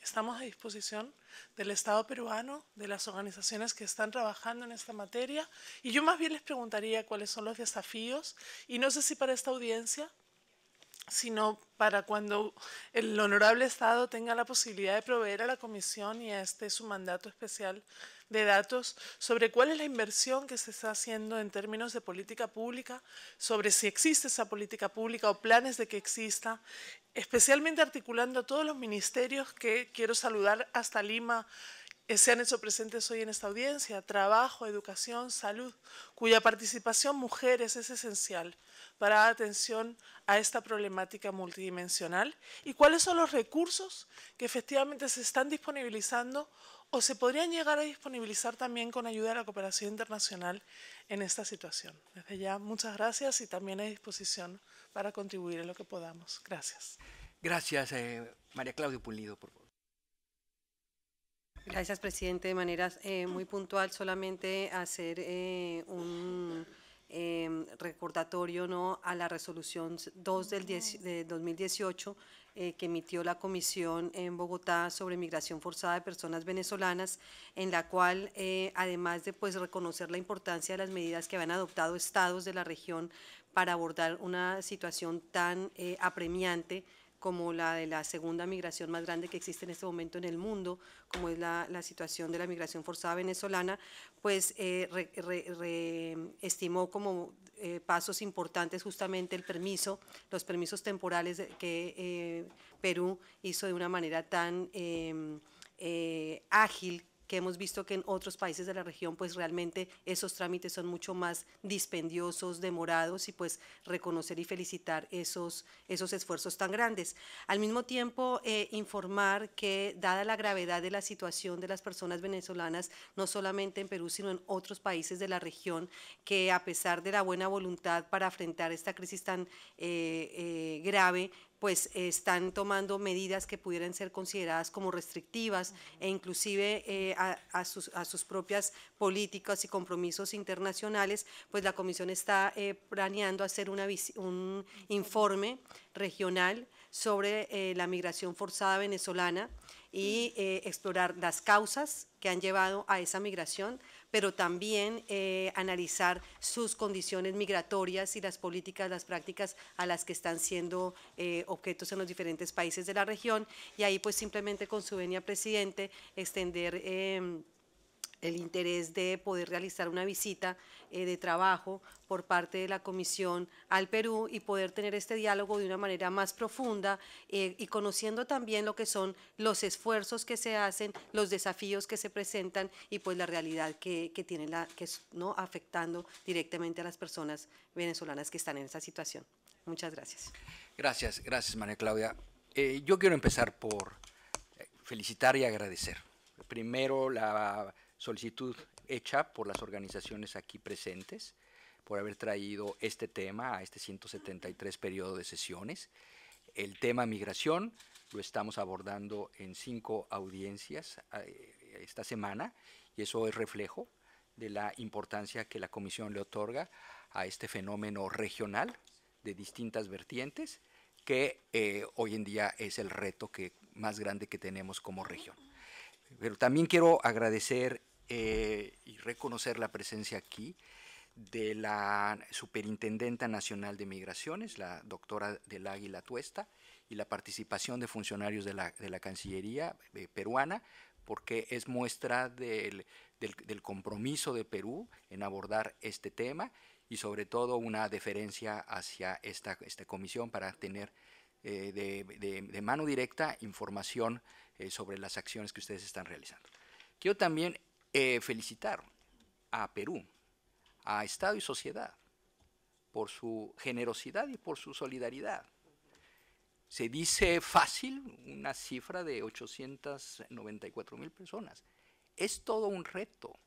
Estamos a disposición del Estado peruano, de las organizaciones que están trabajando en esta materia. Y yo más bien les preguntaría cuáles son los desafíos. Y no sé si para esta audiencia sino para cuando el honorable Estado tenga la posibilidad de proveer a la Comisión y a este su mandato especial de datos sobre cuál es la inversión que se está haciendo en términos de política pública, sobre si existe esa política pública o planes de que exista, especialmente articulando a todos los ministerios que quiero saludar hasta Lima, que eh, se han hecho presentes hoy en esta audiencia, trabajo, educación, salud, cuya participación mujeres es esencial para dar atención a esta problemática multidimensional y cuáles son los recursos que efectivamente se están disponibilizando o se podrían llegar a disponibilizar también con ayuda de la cooperación internacional en esta situación. Desde ya, muchas gracias y también a disposición para contribuir en lo que podamos. Gracias. Gracias, eh, María Claudia Pulido, por favor. Gracias, presidente. De manera eh, muy puntual, solamente hacer eh, un Em, recordatorio ¿no? a la resolución 2 del de 2018 eh, que emitió la Comisión en Bogotá sobre migración forzada de personas venezolanas, en la cual, eh, además de pues, reconocer la importancia de las medidas que habían adoptado estados de la región para abordar una situación tan eh, apremiante como la de la segunda migración más grande que existe en este momento en el mundo, como es la, situación de la migración forzada venezolana, pues eh, estimó como eh, pasos importantes justamente el permiso, los permisos temporales que eh, Perú hizo de una manera tan em, ágil que hemos visto que en otros países de la región pues realmente esos trámites son mucho más dispendiosos, demorados y pues reconocer y felicitar esos, esos esfuerzos tan grandes. Al mismo tiempo, eh, informar que dada la gravedad de la situación de las personas venezolanas, no solamente en Perú, sino en otros países de la región, que a pesar de la buena voluntad para afrontar esta crisis tan eh, eh, grave, pues están tomando medidas que pudieran ser consideradas como restrictivas e inclusive eh, a, sus, propias políticas y compromisos internacionales, pues la Comisión está eh, planeando hacer un informe regional sobre eh, la migración forzada venezolana y explorar las causas que han llevado a esa migración, pero también eh, analizar sus condiciones migratorias y las políticas, las prácticas a las que están siendo eh, objetos en los diferentes países de la región. Y ahí pues simplemente con su venia, presidente, extender... Em, el interés de poder realizar una visita eh, de trabajo por parte de la Comisión al Perú y poder tener este diálogo de una manera más profunda eh, y conociendo también lo que son los esfuerzos que se hacen, los desafíos que se presentan y pues la realidad que, que tiene la, que ¿no? afectando directamente a las personas venezolanas que están en esa situación. Muchas gracias. Gracias, gracias María Claudia. Eh, yo quiero empezar por felicitar y agradecer. Primero la solicitud hecha por las organizaciones aquí presentes por haber traído este tema a este 173 periodo de sesiones. El tema migración lo estamos abordando en cinco audiencias eh, esta semana y eso es reflejo de la importancia que la Comisión le otorga a este fenómeno regional de distintas vertientes que eh, hoy en día es el reto que, más grande que tenemos como región. Pero también quiero agradecer eh, y reconocer la presencia aquí de la Superintendenta Nacional de Migraciones, la doctora del Águila Tuesta, y la participación de funcionarios de la, Cancillería eh, peruana, porque es muestra del, compromiso de Perú en abordar este tema y sobre todo una deferencia hacia esta, esta comisión para tener eh, de, mano directa información sobre las acciones que ustedes están realizando. Quiero también eh, felicitar a Perú, a Estado y sociedad, por su generosidad y por su solidaridad. Se dice fácil una cifra de 894 mil personas. Es todo un reto.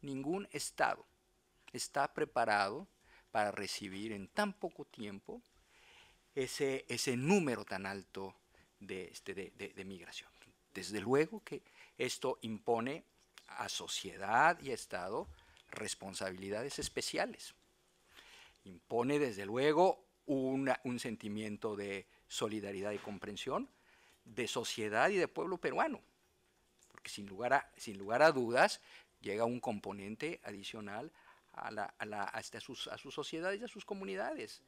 Ningún Estado está preparado para recibir en tan poco tiempo ese, ese número tan alto de este, migración. Desde luego que esto impone a sociedad y Estado responsabilidades especiales. Impone, desde luego, un sentimiento de solidaridad y comprensión de sociedad y de pueblo peruano, porque sin lugar a, sin lugar a dudas llega un componente adicional a, la, a hasta este, sus, a sus sociedades y a sus comunidades,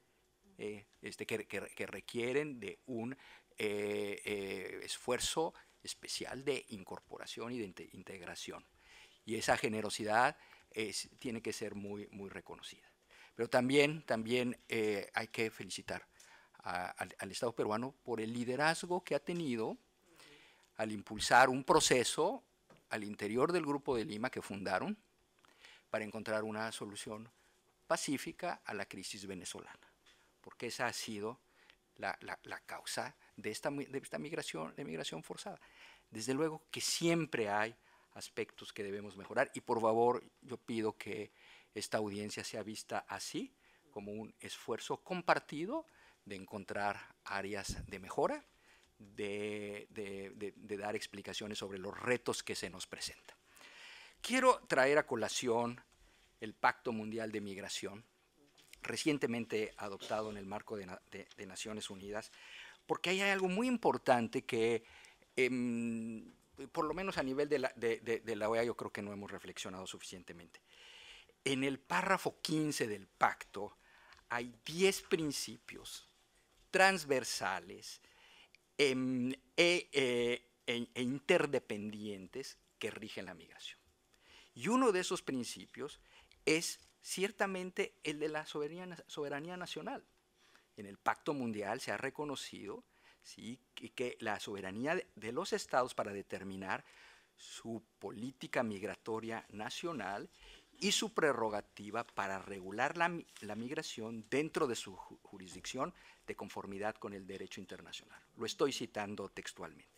eh, este, que, requieren de un eh, eh, esfuerzo especial de incorporación y de integración y esa generosidad tiene que ser muy, muy reconocida. Pero también, también eh, hay que felicitar al, Estado peruano por el liderazgo que ha tenido al impulsar un proceso al interior del Grupo de Lima que fundaron para encontrar una solución pacífica a la crisis venezolana, porque esa ha sido la, causa de esta, de esta migración, de migración forzada. Desde luego que siempre hay aspectos que debemos mejorar. Y por favor, yo pido que esta audiencia sea vista así, como un esfuerzo compartido de encontrar áreas de mejora, de, dar explicaciones sobre los retos que se nos presentan. Quiero traer a colación el Pacto Mundial de Migración, recientemente adoptado en el marco de, Naciones Unidas, porque hay algo muy importante que em, por lo menos a nivel de la, OEA e yo creo que no hemos reflexionado suficientemente. En el párrafo 15 del pacto hay 10 principios transversales em, e, e, e, interdependientes que rigen la migración. Y uno de esos principios es ciertamente el de la soberanía, soberanía nacional. En el Pacto Mundial se ha reconocido ¿sí? que, la soberanía de, los estados para determinar su política migratoria nacional y su prerrogativa para regular la, migración dentro de su jurisdicción de conformidad con el derecho internacional. Lo estoy citando textualmente.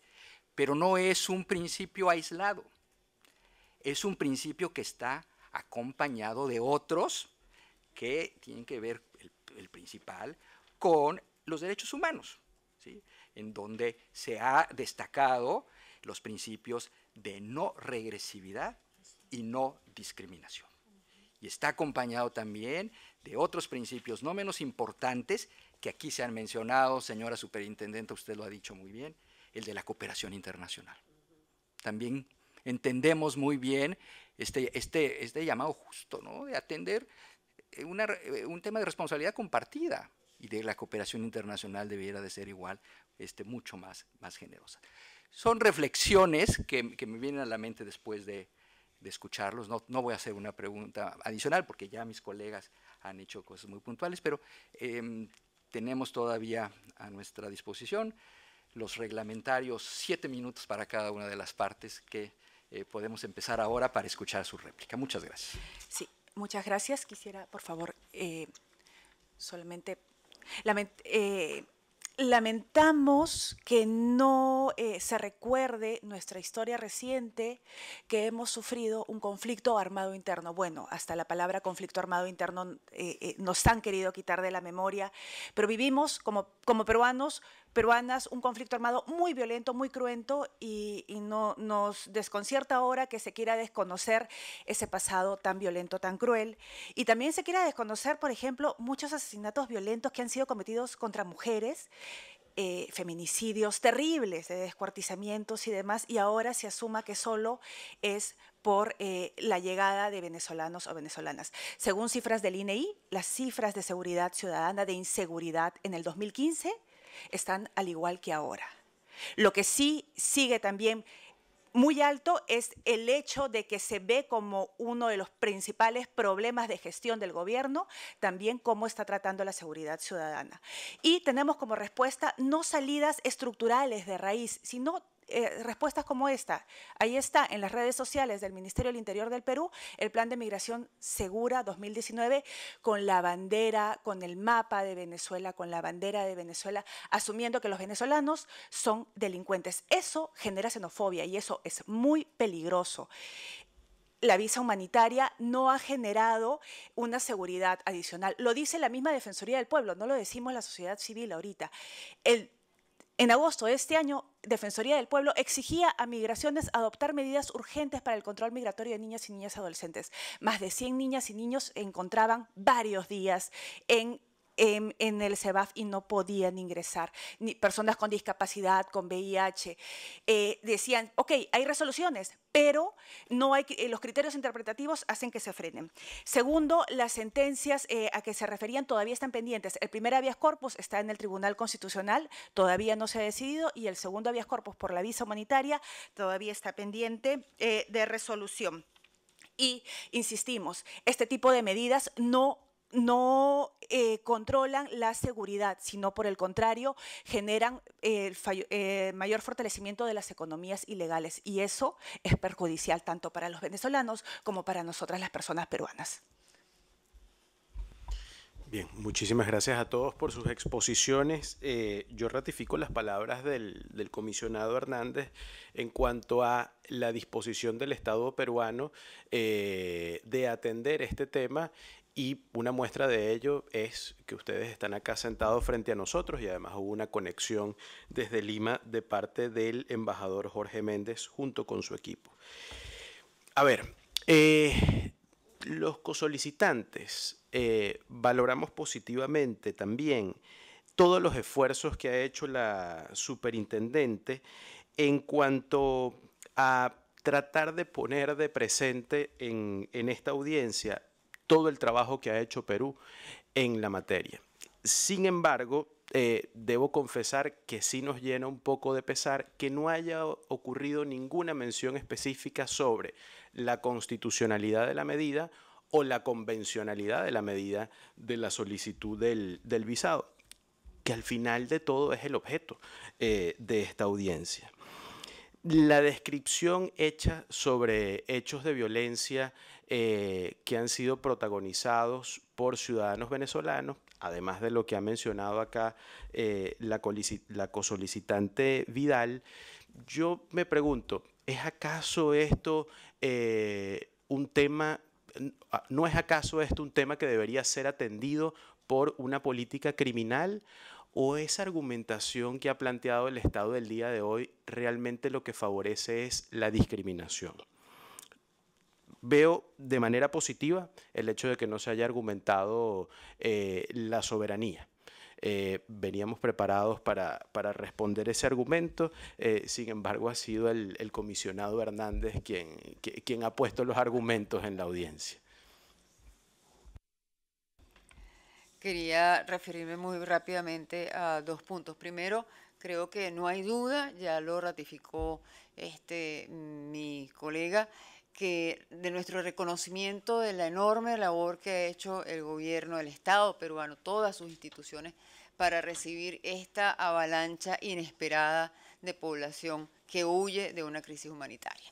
Pero no es un principio aislado, es un principio que está acompañado de otros que tienen que ver, el principal, con los derechos humanos en donde se ha destacado los principios de no regresividad y no discriminación. Y está acompañado también de otros principios no menos importantes que aquí se han mencionado, señora superintendente, usted lo ha dicho muy bien, el de la cooperación internacional. También entendemos muy bien este, este, este llamado justo, De atender eh, eh, un tema de responsabilidad compartida y de la cooperación internacional debiera de ser igual, este, mucho más, más generosa. Son reflexiones que, que me vienen a la mente después de, de escucharlos. No, no, voy a hacer una pregunta adicional porque ya mis colegas han hecho cosas muy puntuales, pero em, tenemos todavía a nuestra disposición los reglamentarios, siete minutos para cada una de las partes que eh, podemos empezar ahora para escuchar su réplica. Muchas gracias. Sí, muchas gracias. Quisiera, por favor, eh, solamente eh, lamentamos que no eh, se recuerde nuestra historia reciente, que hemos sufrido un conflicto armado interno. Bueno, hasta la palabra conflicto armado interno eh, nos han querido quitar de la memoria, pero vivimos como, como peruanos peruanas, un conflicto armado muy violento, muy cruento y, no, nos desconcierta ahora que se quiera desconocer ese pasado tan violento, tan cruel. Y también se quiera desconocer, por ejemplo, muchos asesinatos violentos que han sido cometidos contra mujeres eh, feminicidios terribles, de descuartizamientos y demás, y ahora se asuma que solo es por eh, la llegada de venezolanos o venezolanas. Según cifras del INEI, e las cifras de seguridad ciudadana, de inseguridad en el 2015 están al igual que ahora. Lo que sí sigue también muy alto es el hecho de que se ve como uno de los principales problemas de gestión del gobierno, también cómo está tratando la seguridad ciudadana. Y tenemos como respuesta no salidas estructurales de raíz, sino eh, respuestas como esta. Ahí está en las redes sociales del Ministerio del Interior del Perú el Plan de Migración Segura 2019 con la bandera, con el mapa de Venezuela, con la bandera de Venezuela, asumiendo que los venezolanos son delincuentes. Eso genera xenofobia y eso es muy peligroso la visa humanitaria no ha generado una seguridad adicional. Lo dice la misma Defensoría del Pueblo, no lo decimos la sociedad civil ahorita. El, en agosto de este año, Defensoría del Pueblo exigía a Migraciones adoptar medidas urgentes para el control migratorio de niñas y niñas adolescentes. Más de 100 niñas y niños encontraban varios días en en, el CEBAF y no podían ingresar, ni personas con discapacidad, con VIH. Eh, decían, ok, hay resoluciones, pero no hay, eh, los criterios interpretativos hacen que se frenen. Segundo, las sentencias eh, a que se referían todavía están pendientes. El primer avias corpus está en el Tribunal Constitucional, todavía no se ha decidido, y el segundo avias corpus por la visa humanitaria todavía está pendiente de resolución. Y insistimos, este tipo de medidas no no eh, controlan la seguridad, sino por el contrario, generan eh, eh, mayor fortalecimiento de las economías ilegales. Y eso es perjudicial tanto para los venezolanos como para nosotras las personas peruanas. Bien, muchísimas gracias a todos por sus exposiciones. yo ratifico las palabras del, comisionado Hernández en cuanto a la disposición del Estado peruano de atender este tema y una muestra de ello es que ustedes están acá sentados frente a nosotros y además hubo una conexión desde Lima de parte del embajador Jorge Méndez junto con su equipo. A ver, eh, los cosolicitantes eh, valoramos positivamente también todos los esfuerzos que ha hecho la superintendente en cuanto a tratar de poner de presente en esta audiencia todo el trabajo que ha hecho Perú en la materia. Sin embargo, eh, debo confesar que sí nos llena un poco de pesar que no haya ocurrido ninguna mención específica sobre la constitucionalidad de la medida o la convencionalidad de la medida de la solicitud del, visado, que al final de todo es el objeto eh, de esta audiencia. La descripción hecha sobre hechos de violencia eh, que han sido protagonizados por ciudadanos venezolanos, además de lo que ha mencionado acá eh, la, cosolicitante Vidal. Yo me pregunto, ¿es acaso esto eh, un tema... ¿No es acaso esto un tema que debería ser atendido por una política criminal? ¿O esa argumentación que ha planteado el Estado del día de hoy realmente lo que favorece es la discriminación? veo de manera positiva el hecho de que no se haya argumentado eh, la soberanía. Eh, veníamos preparados para, responder ese argumento, eh, sin embargo ha sido el, comisionado Hernández quien, quien, quien ha puesto los argumentos en la audiencia. Quería referirme muy rápidamente a dos puntos. Primero, creo que no hay duda, ya lo ratificó este, mi colega, de nuestro reconocimiento de la enorme labor que ha hecho el gobierno, del Estado peruano, todas sus instituciones, para recibir esta avalancha inesperada de población que huye de una crisis humanitaria.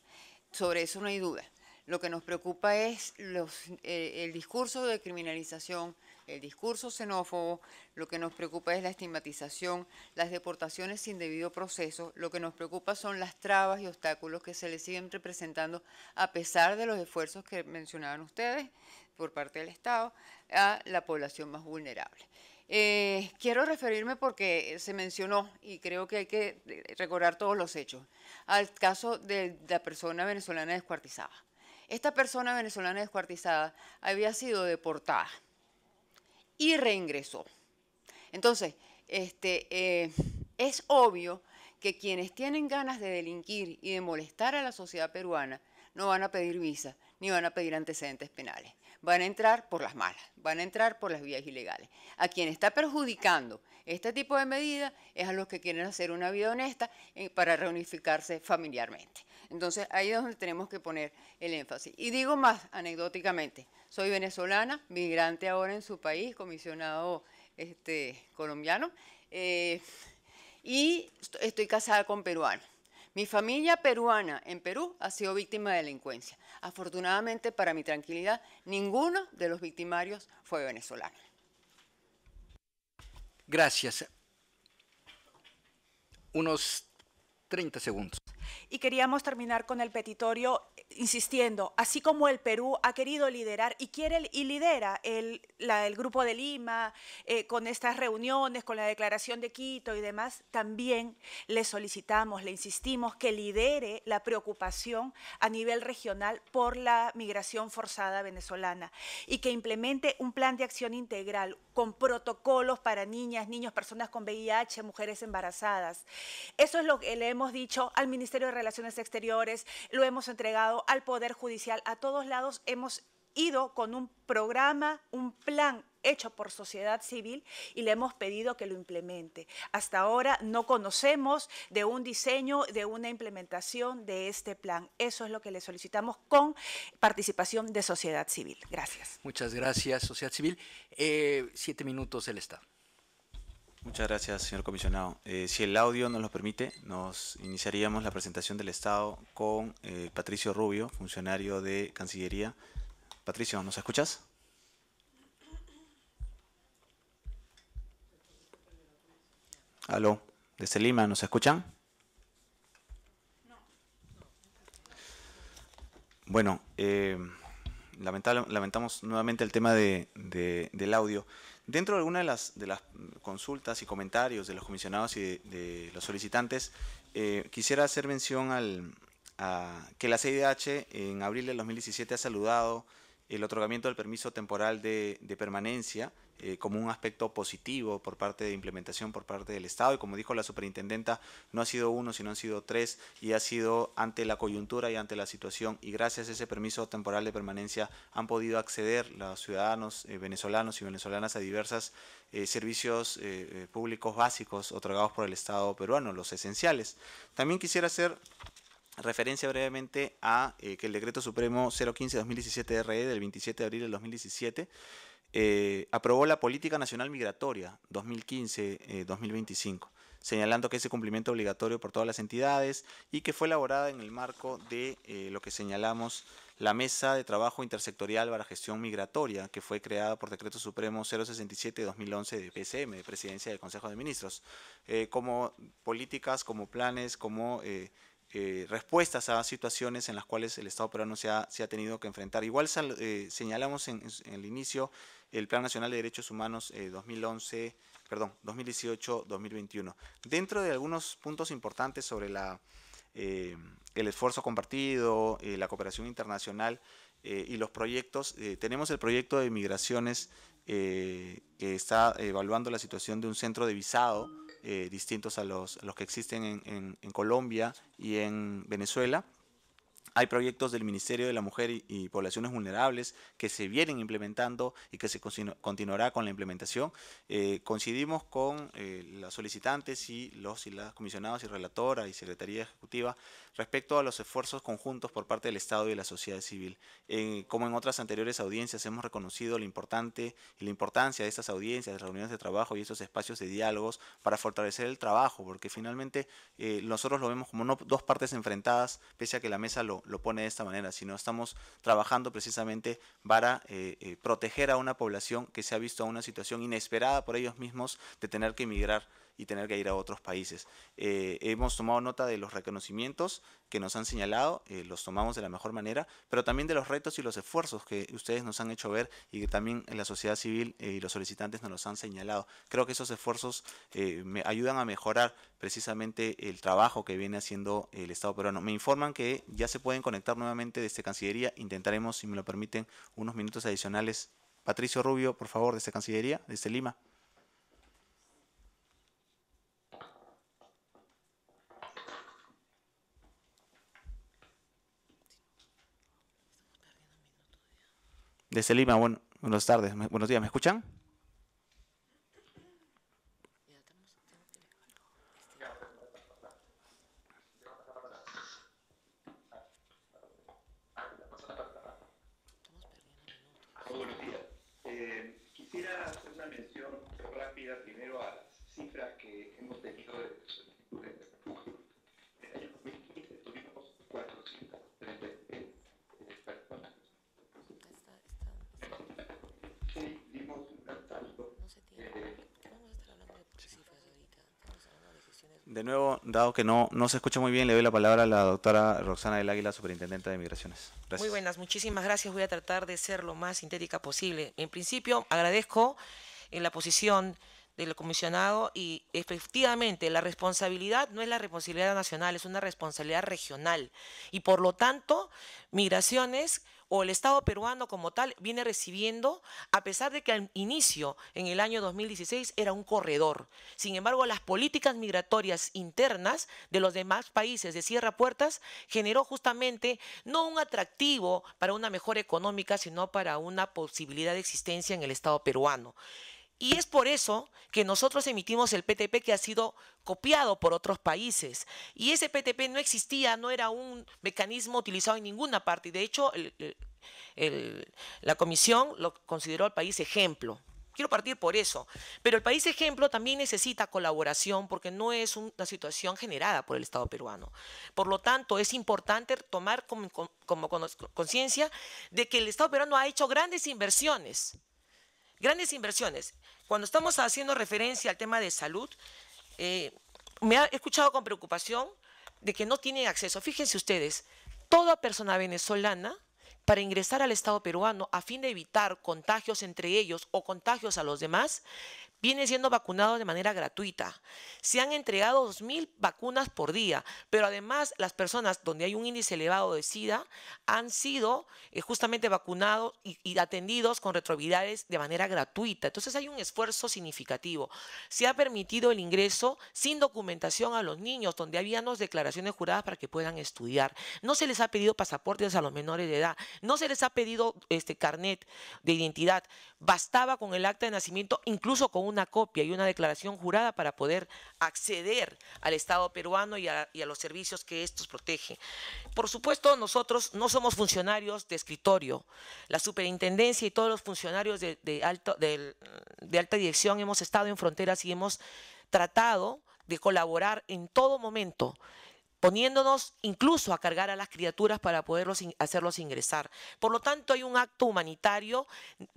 Sobre eso no hay duda. Lo que nos preocupa es eh, el discurso de criminalización el discurso xenófobo, lo que nos preocupa es la estigmatización, las deportaciones sin debido proceso, lo que nos preocupa son las trabas y obstáculos que se le siguen representando a pesar de los esfuerzos que mencionaban ustedes por parte del Estado a la población más vulnerable. Eh, quiero referirme porque se mencionó y creo que hay que recordar todos los hechos, al caso de la persona venezolana descuartizada. Esta persona venezolana descuartizada había sido deportada y reingresó. Entonces, este, eh, es obvio que quienes tienen ganas de delinquir y de molestar a la sociedad peruana no van a pedir visa ni van a pedir antecedentes penales. Van a entrar por las malas, van a entrar por las vías ilegales. A quien está perjudicando este tipo de medidas es a los que quieren hacer una vida honesta eh, para reunificarse familiarmente. Entonces ahí es donde tenemos que poner el énfasis. Y digo más anecdóticamente, soy venezolana, migrante ahora en su país, comisionado este, colombiano, eh, y estoy casada con peruano. Mi familia peruana en Perú ha sido víctima de delincuencia. Afortunadamente, para mi tranquilidad, ninguno de los victimarios fue venezolano. Gracias. Unos 30 segundos y queríamos terminar con el petitorio eh, insistiendo, así como el Perú ha querido liderar y quiere y lidera el, el Grupo de Lima eh, con estas reuniones, con la declaración de Quito y demás, también le solicitamos, le insistimos que lidere la preocupación a nivel regional por la migración forzada venezolana y que implemente un plan de acción integral con protocolos para niñas, niños, personas con VIH, mujeres embarazadas. Eso es lo que le hemos dicho al Ministerio de Relaciones Exteriores, lo hemos entregado al Poder Judicial, a todos lados hemos ido con un programa, un plan hecho por sociedad civil y le hemos pedido que lo implemente. Hasta ahora no conocemos de un diseño, de una implementación de este plan. Eso es lo que le solicitamos con participación de sociedad civil. Gracias. Muchas gracias, sociedad civil. Eh, siete minutos el Estado. Muchas gracias, señor comisionado. Eh, si el audio nos lo permite, nos iniciaríamos la presentación del Estado con eh, Patricio Rubio, funcionario de Cancillería. Patricio, ¿nos escuchas? Aló, desde Lima, ¿nos escuchan? Bueno, eh, lamentamos nuevamente el tema de, del audio. Dentro de alguna de las, consultas y comentarios de los comisionados y de, los solicitantes, eh, quisiera hacer mención al, a que la CIDH en abril de 2017 ha saludado el otorgamiento del permiso temporal de, permanencia eh, como un aspecto positivo por parte de implementación por parte del Estado y como dijo la superintendenta no ha sido uno sino han sido tres y ha sido ante la coyuntura y ante la situación y gracias a ese permiso temporal de permanencia han podido acceder los ciudadanos eh, venezolanos y venezolanas a diversos eh, servicios públicos básicos otorgados por el Estado peruano, los esenciales. También quisiera hacer referencia brevemente a eh, que el decreto supremo 015-2017 RE del 27 de abril del 2017 eh, aprobó la política nacional migratoria 2015-2025 eh, señalando que ese cumplimiento obligatorio por todas las entidades y que fue elaborada en el marco de lo que señalamos la Mesa de Trabajo Intersectorial para Gestión Migratoria, que fue creada por Decreto Supremo 067-2011 de PCM, de Presidencia del Consejo de Ministros, como políticas, como planes, como eh, respuestas a situaciones en las cuales el Estado peruano se ha, tenido que enfrentar. Igual eh, señalamos en, el inicio el Plan Nacional de Derechos Humanos 2011, eh, perdón, 2018-2021. Dentro de algunos puntos importantes sobre la, el esfuerzo compartido, la cooperación internacional y los proyectos, tenemos el proyecto de migraciones que está evaluando la situación de un centro de visado eh, distintos a los, que existen en, Colombia y en Venezuela. Hay proyectos del Ministerio de la Mujer y, Poblaciones Vulnerables que se vienen implementando y que se continuará con la implementación. Eh, coincidimos con eh, las solicitantes y los y las comisionados y relatora y secretaría ejecutiva respecto a los esfuerzos conjuntos por parte del Estado y la sociedad civil. como en otras anteriores audiencias, hemos reconocido lo importante y la importancia de estas audiencias, de reuniones de trabajo y estos espacios de diálogos para fortalecer el trabajo, porque finalmente eh, nosotros lo vemos como no dos partes enfrentadas, pese a que la mesa lo, lo pone de esta manera, sino estamos trabajando precisamente para eh, eh, proteger a una población que se ha visto a una situación inesperada por ellos mismos de tener que emigrar y tener que ir a otros países. Eh, hemos tomado nota de los reconocimientos que nos han señalado, eh, los tomamos de la mejor manera, pero también de los retos y los esfuerzos que ustedes nos han hecho ver y que también la sociedad civil eh, y los solicitantes nos los han señalado. Creo que esos esfuerzos me ayudan a mejorar precisamente el trabajo que viene haciendo el Estado peruano. Me informan que ya se pueden conectar nuevamente desde Cancillería. Intentaremos, si me lo permiten, unos minutos adicionales. Patricio Rubio, por favor, desde Cancillería, desde Lima. desde Lima, bueno, buenas tardes, buenos días, ¿me escuchan? De nuevo, dado que no, no se escucha muy bien, le doy la palabra a la doctora Roxana del Águila, superintendente de Migraciones. Muy buenas, muchísimas gracias. Voy a tratar de ser lo más sintética posible. En principio, agradezco en eh, la posición del comisionado y efectivamente la responsabilidad no es la responsabilidad nacional, es una responsabilidad regional. Y por lo tanto, Migraciones o el Estado peruano como tal viene recibiendo, a pesar de que al inicio, en el año 2016, era un corredor. Sin embargo, las políticas migratorias internas de los demás países de cierra Puertas generó justamente no un atractivo para una mejora económica, sino para una posibilidad de existencia en el Estado peruano. Y es por eso que nosotros emitimos el PTP que ha sido copiado por otros países. Y ese PTP no existía, no era un mecanismo utilizado en ninguna parte. De hecho, la comisión lo consideró el país ejemplo. Quiero partir por eso. Pero el país ejemplo también necesita colaboración porque no es una situación generada por el Estado peruano. Por lo tanto, es importante tomar como, como conciencia de que el Estado peruano ha hecho grandes inversiones Grandes inversiones. Cuando estamos haciendo referencia al tema de salud, eh, me ha escuchado con preocupación de que no tienen acceso. Fíjense ustedes, toda persona venezolana para ingresar al Estado peruano a fin de evitar contagios entre ellos o contagios a los demás, viene siendo vacunado de manera gratuita. Se han entregado 2.000 vacunas por día, pero además las personas donde hay un índice elevado de SIDA han sido eh, justamente vacunados y, atendidos con retrovirales de manera gratuita. Entonces hay un esfuerzo significativo. Se ha permitido el ingreso sin documentación a los niños, donde habían declaraciones juradas para que puedan estudiar. No se les ha pedido pasaportes a los menores de edad, no se les ha pedido este carnet de identidad. Bastaba con el acta de nacimiento, incluso con un una copia y una declaración jurada para poder acceder al Estado peruano y a, los servicios que estos protegen. Por supuesto, nosotros no somos funcionarios de escritorio. La superintendencia y todos los funcionarios de, alto, de alta dirección hemos estado en fronteras y hemos tratado de colaborar en todo momento poniéndonos incluso a cargar a las criaturas para poderlos hacerlos ingresar. Por lo tanto, hay un acto humanitario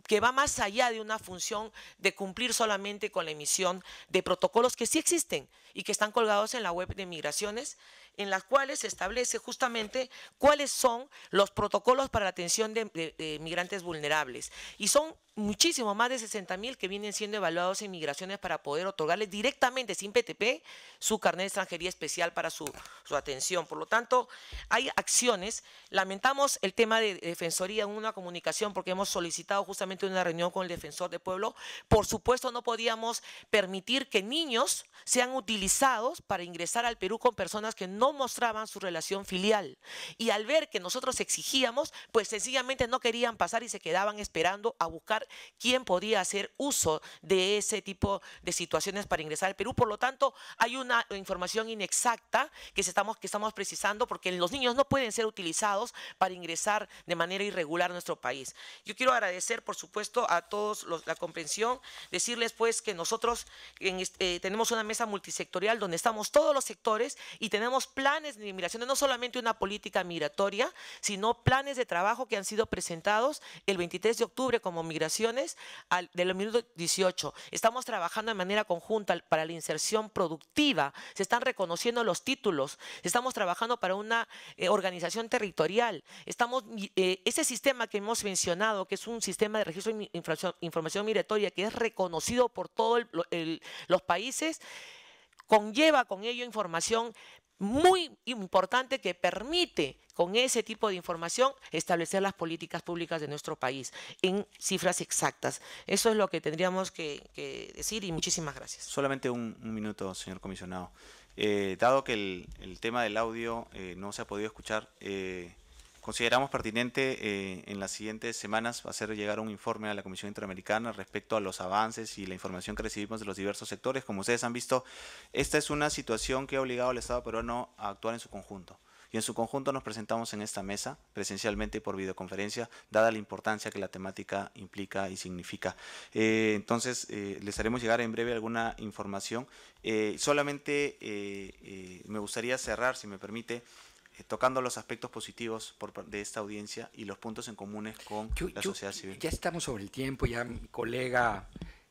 que va más allá de una función de cumplir solamente con la emisión de protocolos que sí existen y que están colgados en la web de migraciones, en las cuales se establece justamente cuáles son los protocolos para la atención de, de migrantes vulnerables. Y son Muchísimo, más de 60 mil que vienen siendo evaluados en migraciones para poder otorgarles directamente, sin PTP, su carnet de extranjería especial para su, su atención. Por lo tanto, hay acciones. Lamentamos el tema de Defensoría en una comunicación porque hemos solicitado justamente una reunión con el Defensor de Pueblo. Por supuesto, no podíamos permitir que niños sean utilizados para ingresar al Perú con personas que no mostraban su relación filial. Y al ver que nosotros exigíamos, pues sencillamente no querían pasar y se quedaban esperando a buscar quién podía hacer uso de ese tipo de situaciones para ingresar al Perú. Por lo tanto, hay una información inexacta que estamos, que estamos precisando porque los niños no pueden ser utilizados para ingresar de manera irregular a nuestro país. Yo quiero agradecer, por supuesto, a todos la comprensión, decirles pues que nosotros eh, tenemos una mesa multisectorial donde estamos todos los sectores y tenemos planes de inmigración, no solamente una política migratoria, sino planes de trabajo que han sido presentados el 23 de octubre como migración de los minutos 18. Estamos trabajando de manera conjunta para la inserción productiva, se están reconociendo los títulos, estamos trabajando para una eh, organización territorial, estamos, eh, ese sistema que hemos mencionado, que es un sistema de registro de información migratoria que es reconocido por todos los países, conlleva con ello información muy importante que permite con ese tipo de información establecer las políticas públicas de nuestro país en cifras exactas. Eso es lo que tendríamos que, decir y muchísimas gracias. Solamente un, minuto, señor comisionado. Eh, dado que el, tema del audio eh, no se ha podido escuchar, eh, Consideramos pertinente eh, en las siguientes semanas hacer llegar un informe a la Comisión Interamericana respecto a los avances y la información que recibimos de los diversos sectores. Como ustedes han visto, esta es una situación que ha obligado al Estado peruano a actuar en su conjunto. Y en su conjunto nos presentamos en esta mesa, presencialmente por videoconferencia, dada la importancia que la temática implica y significa. Eh, entonces, eh, les haremos llegar en breve alguna información. solamente me gustaría cerrar, si me permite, eh, tocando los aspectos positivos de esta audiencia y los puntos en comunes con la sociedad civil. Ya estamos sobre el tiempo, ya mi colega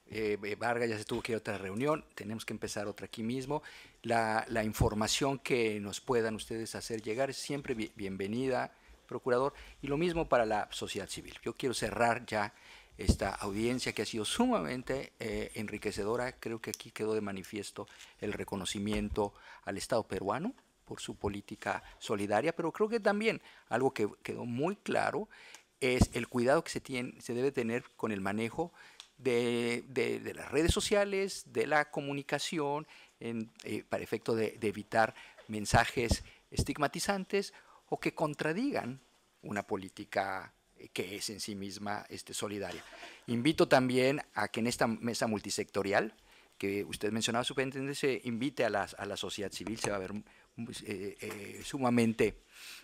eh, eh, Vargas ya se tuvo que ir a otra reunión, tenemos que empezar otra aquí mismo. La, información que nos puedan ustedes hacer llegar es siempre bienvenida, procurador, y lo mismo para la sociedad civil. Yo quiero cerrar ya esta audiencia que ha sido sumamente enriquecedora. Creo que aquí quedó de manifiesto el reconocimiento al Estado peruano, por su política solidaria, pero creo que también algo que quedó muy claro es el cuidado que se, tiene, se debe tener con el manejo de, las redes sociales, de la comunicación, eh, para efecto de, evitar mensajes estigmatizantes o que contradigan una política que es en sí misma este, solidaria. Invito también a que en esta mesa multisectorial que usted mencionaba, superintendente, se invite a, a la sociedad civil, se va a ver pues, eh, eh, sumamente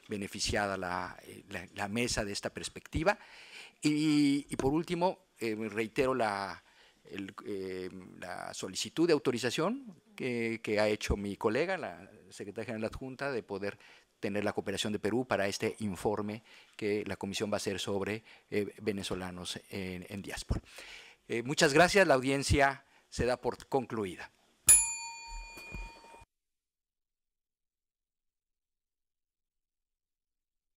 beneficiada eh, la, mesa de esta perspectiva. Y, por último, reitero la, solicitud de autorización que, ha hecho mi colega, la secretaria general adjunta, de poder tener la cooperación de Perú para este informe que la comisión va a hacer sobre venezolanos en diáspora. muchas gracias, la audiencia se da por concluida.